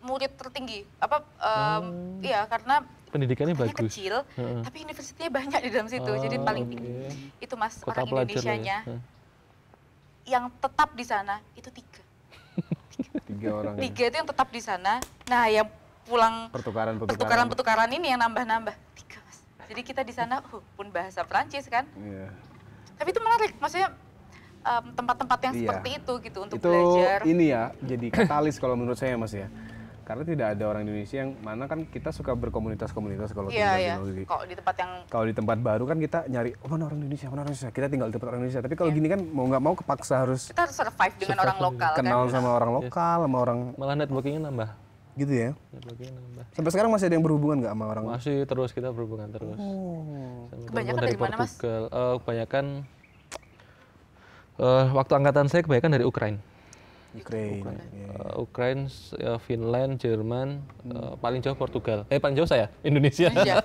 murid tertinggi apa um, oh. iya karena pendidikannya bagus kecil uh-huh. tapi universitasnya banyak di dalam situ oh, jadi paling okay. Oh, tinggi iya. itu mas Kota orang ya. Indonesia-nya ya. yang tetap di sana itu tiga tiga, orang ya? tiga itu yang tetap di sana nah yang pulang pertukaran pertukaran pertukaran, pertukaran ini yang nambah nambah tiga mas jadi kita di sana uh, pun bahasa Perancis kan yeah. Tapi itu menarik, maksudnya tempat-tempat um, yang iya. seperti itu gitu untuk itu belajar. Itu ini ya, jadi katalis kalau menurut saya Mas ya. Karena tidak ada orang Indonesia yang mana kan kita suka berkomunitas-komunitas kalau yeah, tinggal yeah. di iya. Kalau di tempat yang kalau di tempat baru kan kita nyari oh, mana orang Indonesia, mana orang Indonesia. Kita tinggal di tempat orang Indonesia. Tapi kalau yeah. gini kan mau nggak mau kepaksa harus kita harus survive dengan survive orang lokal. Kan? Kenal kan? sama iya. orang lokal, yes. sama orang. Malah networkingnya nambah. Gitu ya. Sampai sekarang masih ada yang berhubungan nggak sama orang? Masih terus kita berhubungan terus. Oh. kebanyakan dari, dari mana mas? Uh, kebanyakan uh, waktu angkatan saya kebanyakan dari Ukraina. Ukraina, Ukraina, yeah. uh, Ukraine, eh, ya, Finland, Jerman, hmm. uh, paling jauh Portugal. Eh paling jauh saya Indonesia. Iya.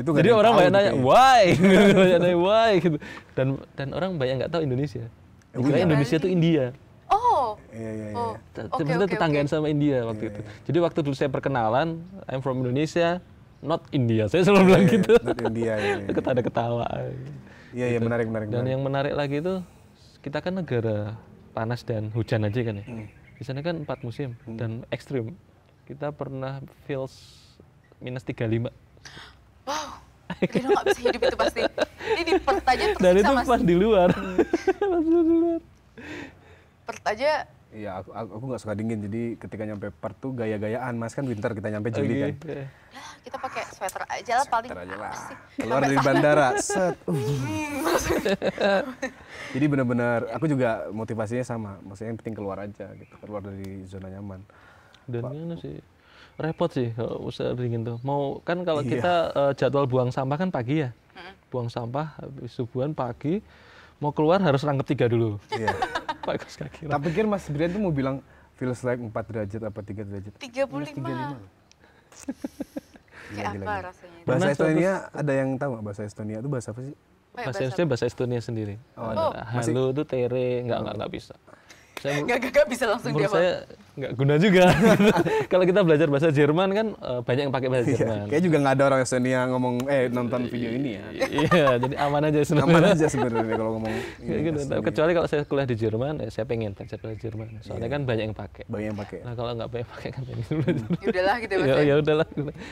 itu Jadi orang banyak nanya ya. why, banyak nanya why gitu. Dan dan orang banyak nggak tahu Indonesia. Iya. Ukraina Indonesia itu India. Oh. Iya iya iya. Oh. tetanggaan sama India waktu iya, itu. Iya. Jadi waktu dulu saya perkenalan, I'm from Indonesia, not India. Saya selalu iya, bilang gitu. Not India. Yeah, yeah. ada ketawa. Iya iya gitu. menarik menarik. Dan menarik. yang menarik lagi itu kita kan negara panas dan hujan aja kan ya. Hmm. Di sana kan empat musim hmm. dan ekstrim. Kita pernah feels minus 35. Wow. kita nggak bisa hidup itu pasti. Ini pertanyaan sama Dan itu pas di luar. Hmm. pas di luar Perth aja Iya, aku aku nggak suka dingin. Jadi ketika nyampe Perth tuh gaya-gayaan, Mas kan winter kita nyampe Juli okay. kan. Ya, kita pakai sweater aja lah paling. Sweater aja lah. Keluar dari bandara, set. Hmm. jadi benar-benar aku juga motivasinya sama. Maksudnya yang penting keluar aja gitu, keluar dari zona nyaman. Dan ini sih repot sih kalau usaha dingin tuh. Mau kan kalau iya. kita uh, jadwal buang sampah kan pagi ya. -hmm. Buang sampah habis subuhan pagi, mau keluar harus rangkep tiga dulu. Yeah Pak Kos kira? Tak pikir Mas Brian tuh mau bilang feels like 4 derajat apa 3 derajat. 35. Kayak apa rasanya? Bahasa Estonia ada yang tahu nggak bahasa Estonia itu bahasa apa sih? Oh, ya, bahasa Estonia bahasa Estonia sendiri. Oh, ada. Oh. Halo tuh tere, nggak nggak nggak bisa. Saya enggak bisa langsung dia. Saya nggak guna juga. Kalau kita belajar bahasa Jerman kan eh, banyak yang pakai bahasa iya, Jerman. Kayak juga nggak ada orang Estonia ngomong eh nonton video ini ya. iya, jadi aman aja sebenarnya. Aman aja sebenarnya kalau ngomong. gitu. Kecuali kalau saya kuliah di Jerman, ya saya pengen belajar bahasa Jerman. Soalnya iya. kan banyak yang pakai. Banyak yang pakai. Nah, kalau nggak pengen pakai kan pengen hmm. belajar. udahlah gitu ya, ya, ya. Ya udahlah,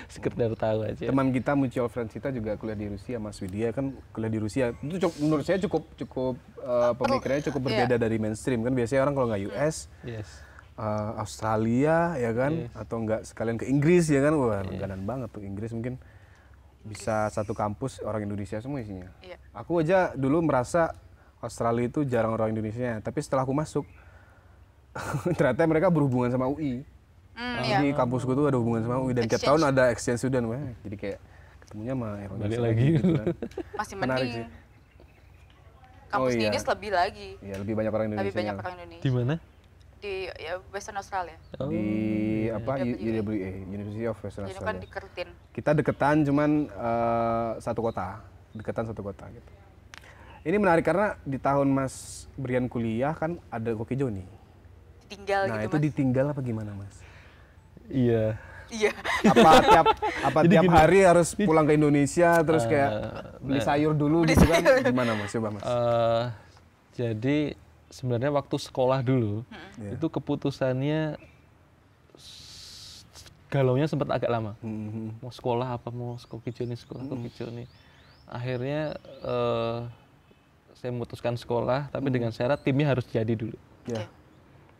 sekedar tahu aja. Teman kita muncul Francita juga kuliah di Rusia, Mas Widya kan kuliah di Rusia. Itu menurut saya cukup cukup uh, pemikirannya cukup iya. berbeda dari mainstream kan biasanya orang kalau nggak US yes uh, Australia ya kan yeah. atau enggak sekalian ke Inggris ya kan wah yeah. langganan banget tuh Inggris mungkin bisa satu kampus orang Indonesia semua isinya. Yeah. Aku aja dulu merasa Australia itu jarang orang Indonesia, tapi setelah aku masuk ternyata mereka berhubungan sama UI. Mm, jadi kampus iya. kampusku tuh ada hubungan sama UI dan tiap tahun ada exchange student, wah jadi kayak ketemunya sama orang Balik lagi. Gitu kan. Masih Menarik mending. sih. Kampus oh, iya. Inggris lebih lagi. Iya, lebih banyak orang Indonesia. Lebih banyak orang Indonesia. Di mana? di ya, Western Australia. Oh. Di apa UWA, UWA University of Western Australia. kan Kita deketan cuman uh, satu kota, deketan satu kota gitu. Ini menarik karena di tahun Mas Brian kuliah kan ada Koki Joni. Ditinggal nah, gitu. Nah, itu mas. ditinggal apa gimana, Mas? Iya. Iya. Apa tiap apa Jadi tiap gini. hari harus pulang ke Indonesia terus uh, kayak eh, beli eh. sayur dulu beli gitu kan? sayur. kan? Gimana Mas? Coba Mas. Uh, jadi sebenarnya waktu sekolah dulu yeah. itu keputusannya galaunya sempat agak lama. hmm Mau sekolah apa mau sekolah kecil nih sekolah mm. kecil mm-hmm. nih. Akhirnya uh, saya memutuskan sekolah tapi mm. dengan syarat timnya harus jadi dulu. Yeah. Ya.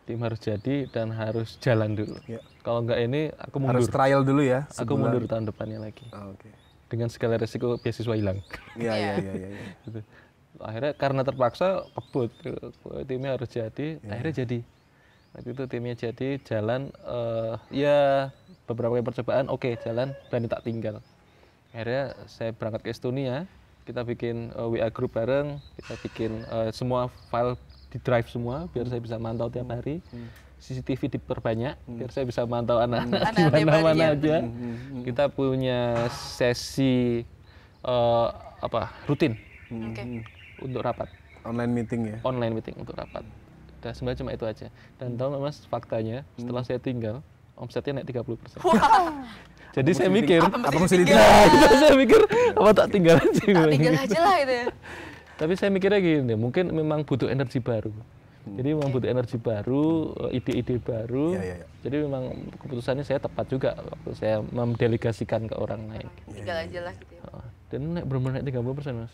Tim harus jadi dan harus jalan dulu. Yeah. Kalau nggak ini aku mundur. Harus trial dulu ya. Sebulan. Aku mundur tahun depannya lagi. Oh, okay. Dengan segala resiko beasiswa hilang. Iya iya iya. iya, iya, iya. Gitu akhirnya karena terpaksa kebut timnya harus jadi yeah. akhirnya jadi waktu itu timnya jadi jalan uh, ya beberapa kali percobaan oke okay, jalan berani tak tinggal akhirnya saya berangkat ke Estonia kita bikin uh, eh, WA group bareng kita bikin uh, semua file di drive semua biar hmm. saya bisa mantau tiap hmm. hari hmm. CCTV diperbanyak hmm. biar saya bisa mantau hmm. anak-anak hmm. di mana-mana aja hmm. kita punya sesi uh, apa rutin hmm. okay untuk rapat. Online meeting ya? Online meeting untuk rapat. Dan sebenarnya cuma itu aja. Dan tahu mas faktanya setelah hmm. saya tinggal omsetnya naik 30 persen. Wow. Jadi saya mikir, apa, apa mesti ditinggal? saya mikir apa tak tinggal aja? Tak tinggal aja lah itu. Ya. Tapi saya mikirnya gini, mungkin memang butuh energi baru. Hmm. Jadi memang butuh energi baru, eh, ide-ide baru. Ya, ya, ya. Jadi memang keputusannya saya tepat juga waktu saya mendelegasikan ke orang lain. Tinggal aja lah gitu. Ya. Dan naik benar naik tiga puluh persen mas.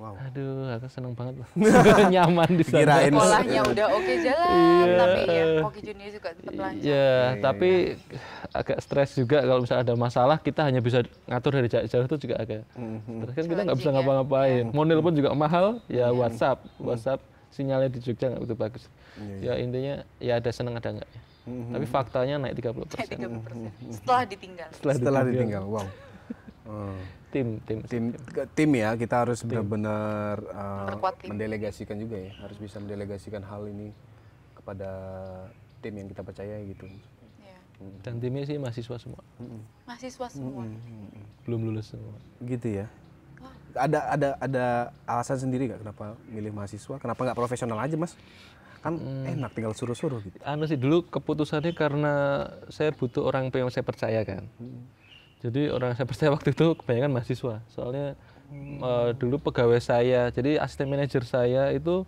Wow. Aduh, aku seneng banget loh. nyaman di sana. Sekolahnya udah oke okay jalan, yeah. tapi ya oke Junior juga tetap iya, lancar. Iya, yeah, okay. tapi agak stres juga kalau misalnya ada masalah, kita hanya bisa ngatur dari jauh-jauh itu juga agak mm-hmm. Kan kita nggak bisa ya. ngapa-ngapain. Yeah. Monil pun juga mahal, ya yeah. WhatsApp. Mhm. WhatsApp sinyalnya di Jogja nggak begitu bagus. Yeah, yeah. Ya iya. intinya, ya ada seneng ada nggak Mm-hmm. Tapi faktanya naik 30 puluh 30 persen. Setelah ditinggal. Setelah, Setelah ditinggal. ditinggal, wow. Oh tim tim tim tim ya kita harus benar-benar uh, mendelegasikan juga ya harus bisa mendelegasikan hal ini kepada tim yang kita percaya gitu ya. dan timnya sih mahasiswa semua hmm. mahasiswa semua hmm. belum lulus semua gitu ya Wah. ada ada ada alasan sendiri nggak kenapa milih mahasiswa kenapa nggak profesional aja mas kan hmm. enak tinggal suruh-suruh gitu. Anu sih dulu keputusannya karena saya butuh orang yang saya percaya kan. Hmm jadi orang saya percaya waktu itu kebanyakan mahasiswa. Soalnya hmm. uh, dulu pegawai saya, jadi asisten manajer saya itu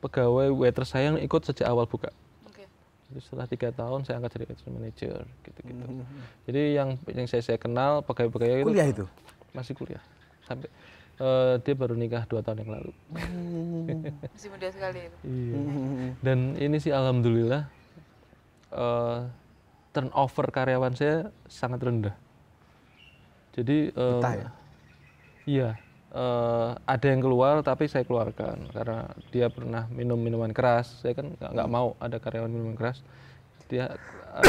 pegawai waiter saya yang ikut sejak awal buka. Okay. Jadi setelah tiga tahun saya angkat jadi asisten manager gitu-gitu. Hmm, hmm, hmm. Jadi yang yang saya saya kenal pegawai-pegawai itu kuliah itu masih kuliah sampai uh, dia baru nikah dua tahun yang lalu. Hmm. masih muda sekali. Iya. Dan ini sih alhamdulillah uh, turnover karyawan saya sangat rendah jadi um, ya? Iya. Uh, ada yang keluar tapi saya keluarkan karena dia pernah minum minuman keras. Saya kan nggak hmm. mau ada karyawan minuman keras. Dia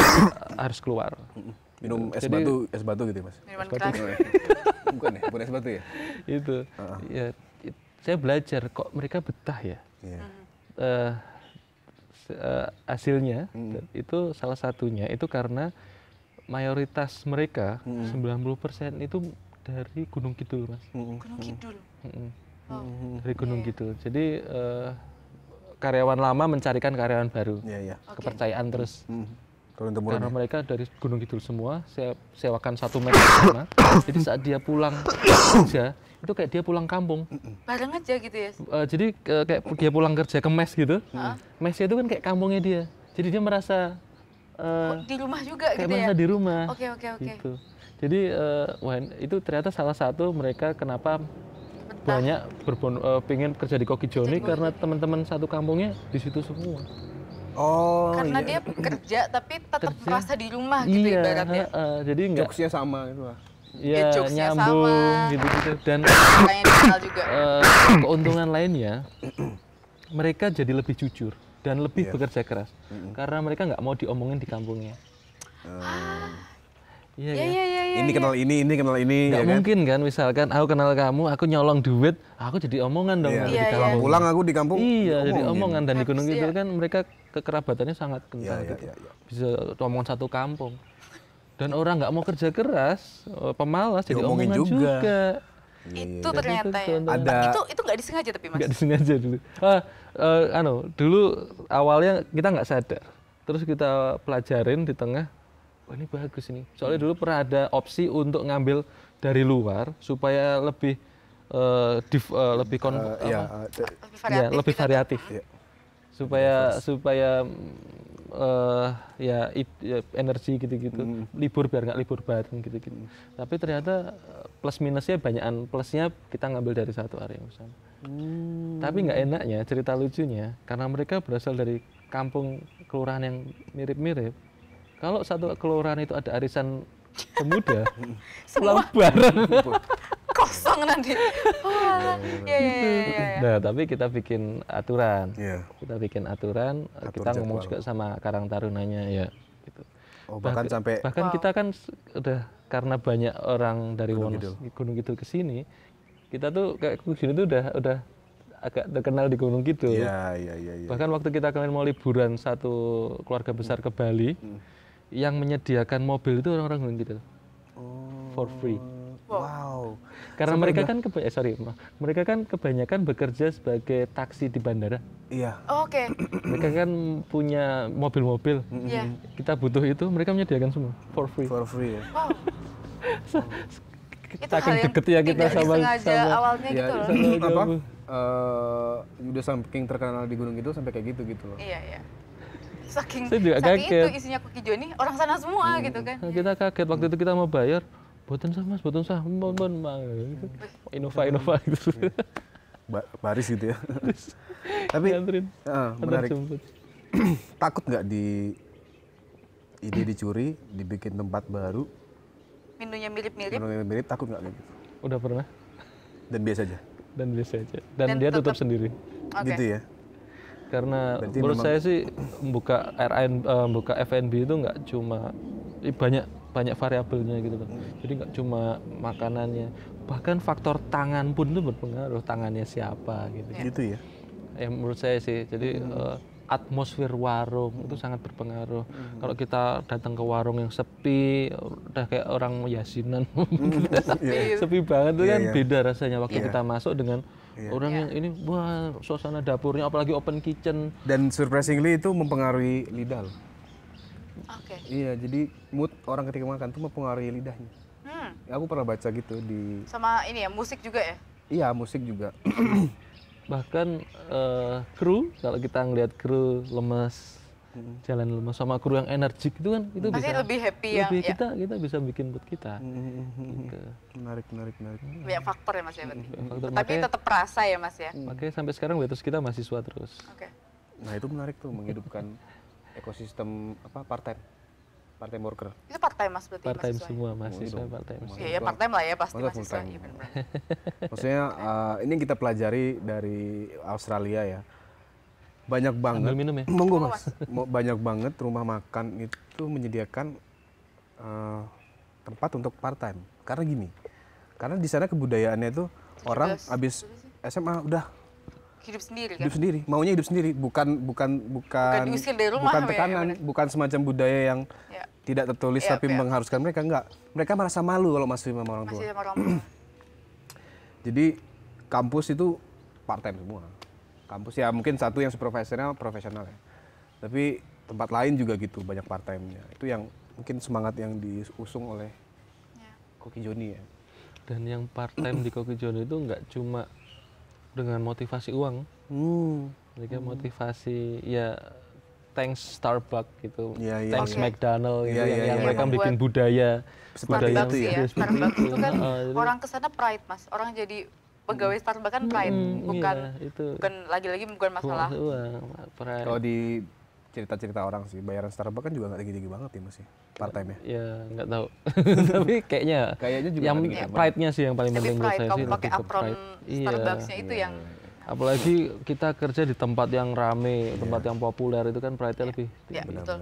harus keluar. Hmm, minum gitu. es Jadi, batu, es batu gitu, ya, Mas. Minuman es keras. bukan ya, bukan es batu ya? Itu. Uh -huh. Ya, saya belajar kok mereka betah ya. Yeah. Iya. uh, eh, hasilnya hmm. itu salah satunya itu karena mayoritas mereka sembilan puluh persen itu dari Gunung Kidul, Mas. Gunung Kidul. Hmm. oh. Dari Gunung yeah. Kidul. Jadi uh, karyawan lama mencarikan karyawan baru. Yeah, iya, iya. yeah. Kepercayaan terus. Hmm. Karena mereka dari Gunung Kidul semua, saya sewakan satu meter sama. jadi saat dia pulang kerja, itu kayak dia pulang kampung. Bareng aja gitu ya? Uh, jadi uh, kayak dia pulang kerja ke mes gitu. Hmm. Mesnya itu kan kayak kampungnya dia. Jadi dia merasa Eh, oh, di rumah juga kayak gitu ya? di rumah. Oke okay, oke okay, oke. Okay. Gitu. Jadi uh, wah, itu ternyata salah satu mereka kenapa Betah. banyak berbon uh, pengen kerja di Koki Joni karena teman-teman satu kampungnya di situ semua. Oh, karena iya. dia kerja tapi tetap kerja. merasa di rumah gitu iya, ibaratnya. Uh, uh, jadi enggak jokesnya sama gitu lah. Iya, ya, ya nyambung gitu-gitu dan juga. Uh, keuntungan lainnya mereka jadi lebih jujur dan lebih yeah. bekerja keras mm -hmm. karena mereka nggak mau diomongin di kampungnya. Uh. Iya, iya, iya. Ya, ya, ini ya. kenal ini, ini kenal ini. Gak ya kan? mungkin kan? kan, misalkan aku kenal kamu, aku nyolong duit, aku jadi omongan dong. Iya, iya, iya. kampung. Pulang aku di kampung. Iya, jadi omongan dan di Gunung itu kan mereka kekerabatannya sangat kental iya, gitu. Bisa omongan satu kampung. Dan orang nggak mau kerja keras, eh, pemalas, jadi omongan juga. juga. Iya. Itu ternyata ya. Ada. Itu itu nggak disengaja tapi mas. Nggak disengaja dulu. Uh, uh, anu, dulu awalnya kita nggak sadar. Terus kita pelajarin di tengah. Wah ini bagus ini. Soalnya hmm. dulu pernah ada opsi untuk ngambil dari luar supaya lebih uh, div, uh, lebih kon uh, Ya, uh, lebih iya, variatif. Ya, lebih gitu. variatif. Iya. Supaya supaya uh, ya, it, ya energi gitu-gitu hmm. libur biar nggak libur bareng gitu-gitu hmm. tapi ternyata eh, plus minusnya banyakan plusnya kita ngambil dari satu area misalnya hmm. tapi nggak enaknya cerita lucunya karena mereka berasal dari kampung kelurahan yang mirip-mirip kalau satu kelurahan itu ada arisan pemuda pulang bareng kosong nanti. Iya, ya, ya, Nah, tapi kita bikin aturan. Yeah. Kita bikin aturan, Atur kita jadwal. ngomong juga sama Karang Tarunanya ya gitu. Oh, bahkan bahkan sampai bahkan wow. kita kan udah karena banyak orang dari Gunung Kidul, Gunung Kidul ke sini, kita tuh kayak ke sini tuh udah udah agak terkenal di Gunung Kidul. Iya, iya, iya. yeah. bahkan waktu kita kemarin mau liburan satu keluarga besar hmm. ke Bali, mm. yang menyediakan mobil itu orang-orang Gunung Kidul. Oh. For free. Wow. Karena Sampai mereka kan eh, sorry, mereka kan kebanyakan bekerja sebagai taksi di bandara. Iya. Oh, Oke. Okay. Mereka kan punya mobil-mobil. Iya. -mobil. Yeah. Kita butuh itu, mereka menyediakan semua for free. For free ya. Wow. itu hal deket ya kita sama sama awalnya ya, gitu loh. apa? Uh, udah saking terkenal di Gunung itu sampai kayak gitu gitu loh. Iya, iya saking, juga saking kaget. itu isinya kuki Joni orang sana semua hmm. gitu kan. Kita kaget waktu itu kita mau bayar, Boten sah mas, boten sah, bon bon inova iya. inova gitu. Ba baris gitu ya. Tapi Ngantrin. Uh, menarik. Takut nggak di ide dicuri, dibikin tempat baru? Menunya mirip-mirip. Menunya mirip, takut nggak gitu? Udah pernah. Dan biasa aja. Dan biasa aja. Dan, Dan dia tutup, tutup sendiri. Okay. Gitu ya karena Berarti menurut memang... saya sih buka RN uh, eh, buka FNB itu nggak cuma eh, banyak banyak variabelnya gitu kan, hmm. Jadi nggak cuma makanannya, bahkan faktor tangan pun itu berpengaruh tangannya siapa gitu. Ya. Gitu ya. Ya menurut saya sih. Jadi hmm. uh, atmosfer warung itu sangat berpengaruh. Hmm. Kalau kita datang ke warung yang sepi, udah kayak orang yasinan, hmm. Gitu. yeah. Iya. sepi banget itu yeah, kan yeah. beda rasanya waktu yeah. kita masuk dengan yeah. orang yeah. yang iya. ini wah suasana dapurnya apalagi open kitchen. Dan surprisingly itu mempengaruhi lidah loh. Oke. Okay. Iya, jadi mood orang ketika makan tuh mempengaruhi lidahnya. Hmm. Ya, aku pernah baca gitu di. Sama ini ya, musik juga ya? Iya, musik juga. Bahkan uh, kru, kalau kita ngelihat kru lemas, hmm. jalan lemas sama kru yang energik itu kan itu Pasti bisa lebih happy lebih yang, ya. kita ya. kita bisa bikin mood kita hmm. gitu. menarik menarik menarik banyak faktor ya mas ya berarti faktor, tapi makanya, tetap rasa ya mas ya mm. makanya sampai sekarang terus kita mahasiswa terus okay. nah itu menarik tuh menghidupkan ekosistem apa part time part time worker itu part time mas berarti part time mahasiswa. Ya? semua mahasiswa part time iya ya part time lah ya pasti masih mahasiswa iya, maksudnya uh, ini kita pelajari dari Australia ya banyak banget Ambil minum ya monggo mas banyak banget rumah makan itu menyediakan uh, tempat untuk part time karena gini karena di sana kebudayaannya itu orang habis SMA udah hidup sendiri kan? hidup sendiri maunya hidup sendiri bukan bukan bukan bukan dari rumah bukan ya, tekanan ya, bukan semacam budaya yang ya. tidak tertulis ya, tapi ya. mengharuskan mereka enggak mereka merasa malu kalau masih sama orang tua masih sama orang tua jadi kampus itu part time semua kampus ya mungkin satu yang supervisornya profesional ya tapi tempat lain juga gitu banyak part time nya itu yang mungkin semangat yang diusung oleh ya. Koki Joni ya dan yang part time di Koki Joni itu enggak cuma dengan motivasi uang. Hmm. Mereka hmm. motivasi ya thanks Starbucks gitu, yeah, yeah, thanks okay. McDonald gitu yeah, yeah, yang, yeah, iya, mereka yeah. bikin budaya budaya itu ya. ya. Starbucks itu kan ah, orang kesana pride mas, orang jadi pegawai Starbucks kan pride, hmm, bukan yeah, itu. bukan lagi-lagi bukan masalah. Kalau di cerita-cerita orang sih bayaran Starbucks kan juga nggak tinggi-tinggi banget ya masih part time ya ya nggak tahu tapi kayaknya kayaknya juga yang ya, pride nya sih yang paling penting buat saya sih pakai apron Starbucks iya. itu yang apalagi kita kerja di tempat yang rame tempat iya. yang populer itu kan pride nya iya. lebih ya, betul.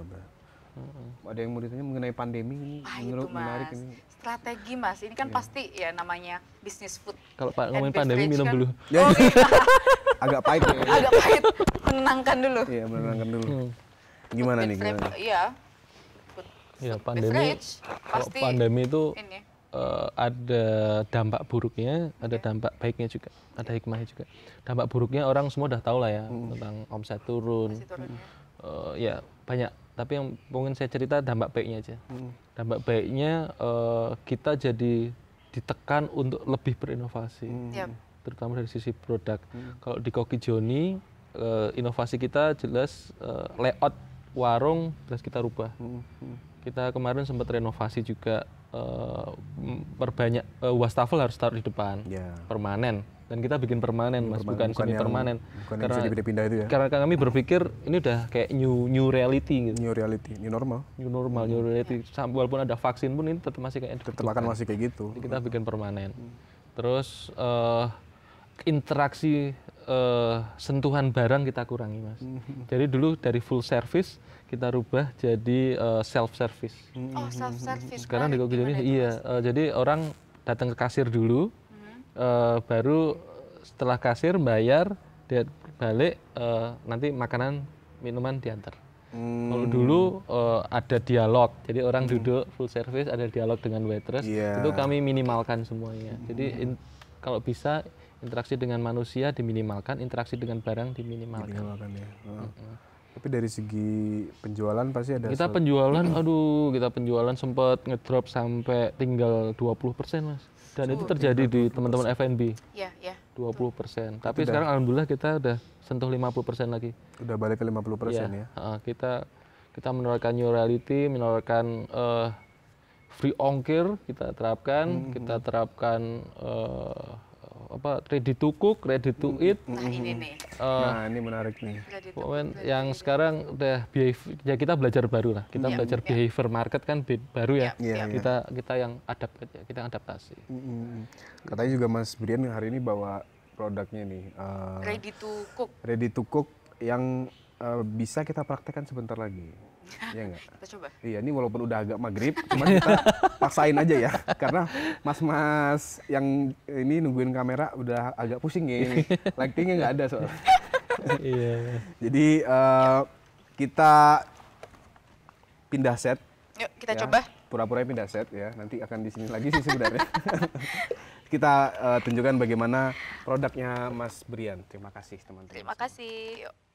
Ada yang mau ditanya mengenai pandemi ini ah, menurut itu, menarik ini. Strategi Mas, ini kan iya. pasti ya namanya bisnis food. Kalau Pak ngomongin pandemi minum kan. dulu. Ya, ya. Oh, Agak pahit ya. Agak pahit menenangkan dulu. Iya, menenangkan dulu. Hmm. Gimana nih? Gimana? Iya. Ya, pandemi. Kalau pandemi itu Uh, ada dampak buruknya, ada iya. dampak baiknya juga, ada hikmahnya juga. Dampak buruknya orang semua udah tahu lah ya hmm. tentang omset turun. turun uh, ya eh, iya, banyak, tapi yang mungkin saya cerita dampak baiknya aja. Hmm. Dampak baiknya uh, kita jadi ditekan untuk lebih berinovasi. Hmm. Iya. terutama dari sisi produk. Hmm. Kalau di Koki Joni uh, inovasi kita jelas uh, layout warung jelas kita rubah. Hmm. hmm. Kita kemarin sempat renovasi juga uh, perbanyak uh, wastafel harus taruh di depan yeah. permanen dan kita bikin permanen mas bukan, bukan semi permanen bukan karena bisa -pindah itu ya karena kami berpikir ini udah kayak new new reality gitu. new reality new normal new normal new hmm. reality walaupun ada vaksin pun ini tetap masih kayak tetap akan masih kayak gitu Jadi kita hmm. bikin permanen terus uh, interaksi uh, sentuhan barang kita kurangi mas. Mm-hmm. Jadi dulu dari full service kita rubah jadi uh, eh, self service. Mm-hmm. Oh self service. Sekarang di Gojek ini iya. Uh, jadi orang datang ke kasir dulu, hmm. uh, baru setelah kasir bayar dia balik uh, nanti makanan minuman diantar. Hmm. Kalau mm. dulu uh, ada dialog, jadi orang hmm. duduk full service ada dialog dengan waitress, yeah. itu kami minimalkan semuanya. Jadi mm-hmm. in, kalau bisa interaksi dengan manusia diminimalkan interaksi dengan barang diminimalkan, diminimalkan ya. hmm tapi dari segi penjualan pasti ada kita penjualan aduh kita penjualan sempat ngedrop sampai tinggal 20% mas dan so, itu terjadi di teman-teman FNB iya. ya. 20 persen. Tapi udah. sekarang alhamdulillah kita udah sentuh 50 persen lagi. Udah balik ke 50 persen iya. ya. ya? Uh, kita kita menawarkan new reality, menawarkan uh, free ongkir kita terapkan, hmm. kita hmm. terapkan uh, apa ready to cook, ready to eat. Nah, ini nih. Uh, nah, ini menarik nih. Komen yang sekarang udah behavior, ya kita belajar baru lah. Kita yeah. belajar yeah. behavior market kan baru ya. Yeah. Yeah. Iya, iya. Kita kita yang adapt kita adaptasi. Mm-hmm. Katanya juga Mas Brian hari ini bawa produknya nih. Uh, ready to cook. Ready to cook yang uh, bisa kita praktekkan sebentar lagi. Iya enggak? Kita coba. Iya, ini walaupun udah agak maghrib, cuma kita paksain aja ya. Karena mas-mas yang ini nungguin kamera udah agak pusing ya Lightingnya nggak ada soalnya. Iya. Jadi uh, kita pindah set. Yuk, kita ya. coba. Pura-pura pindah set ya. Nanti akan di sini lagi sih sebenarnya. kita uh, tunjukkan bagaimana produknya Mas Brian. Terima kasih teman-teman. Terima kasih. Yuk.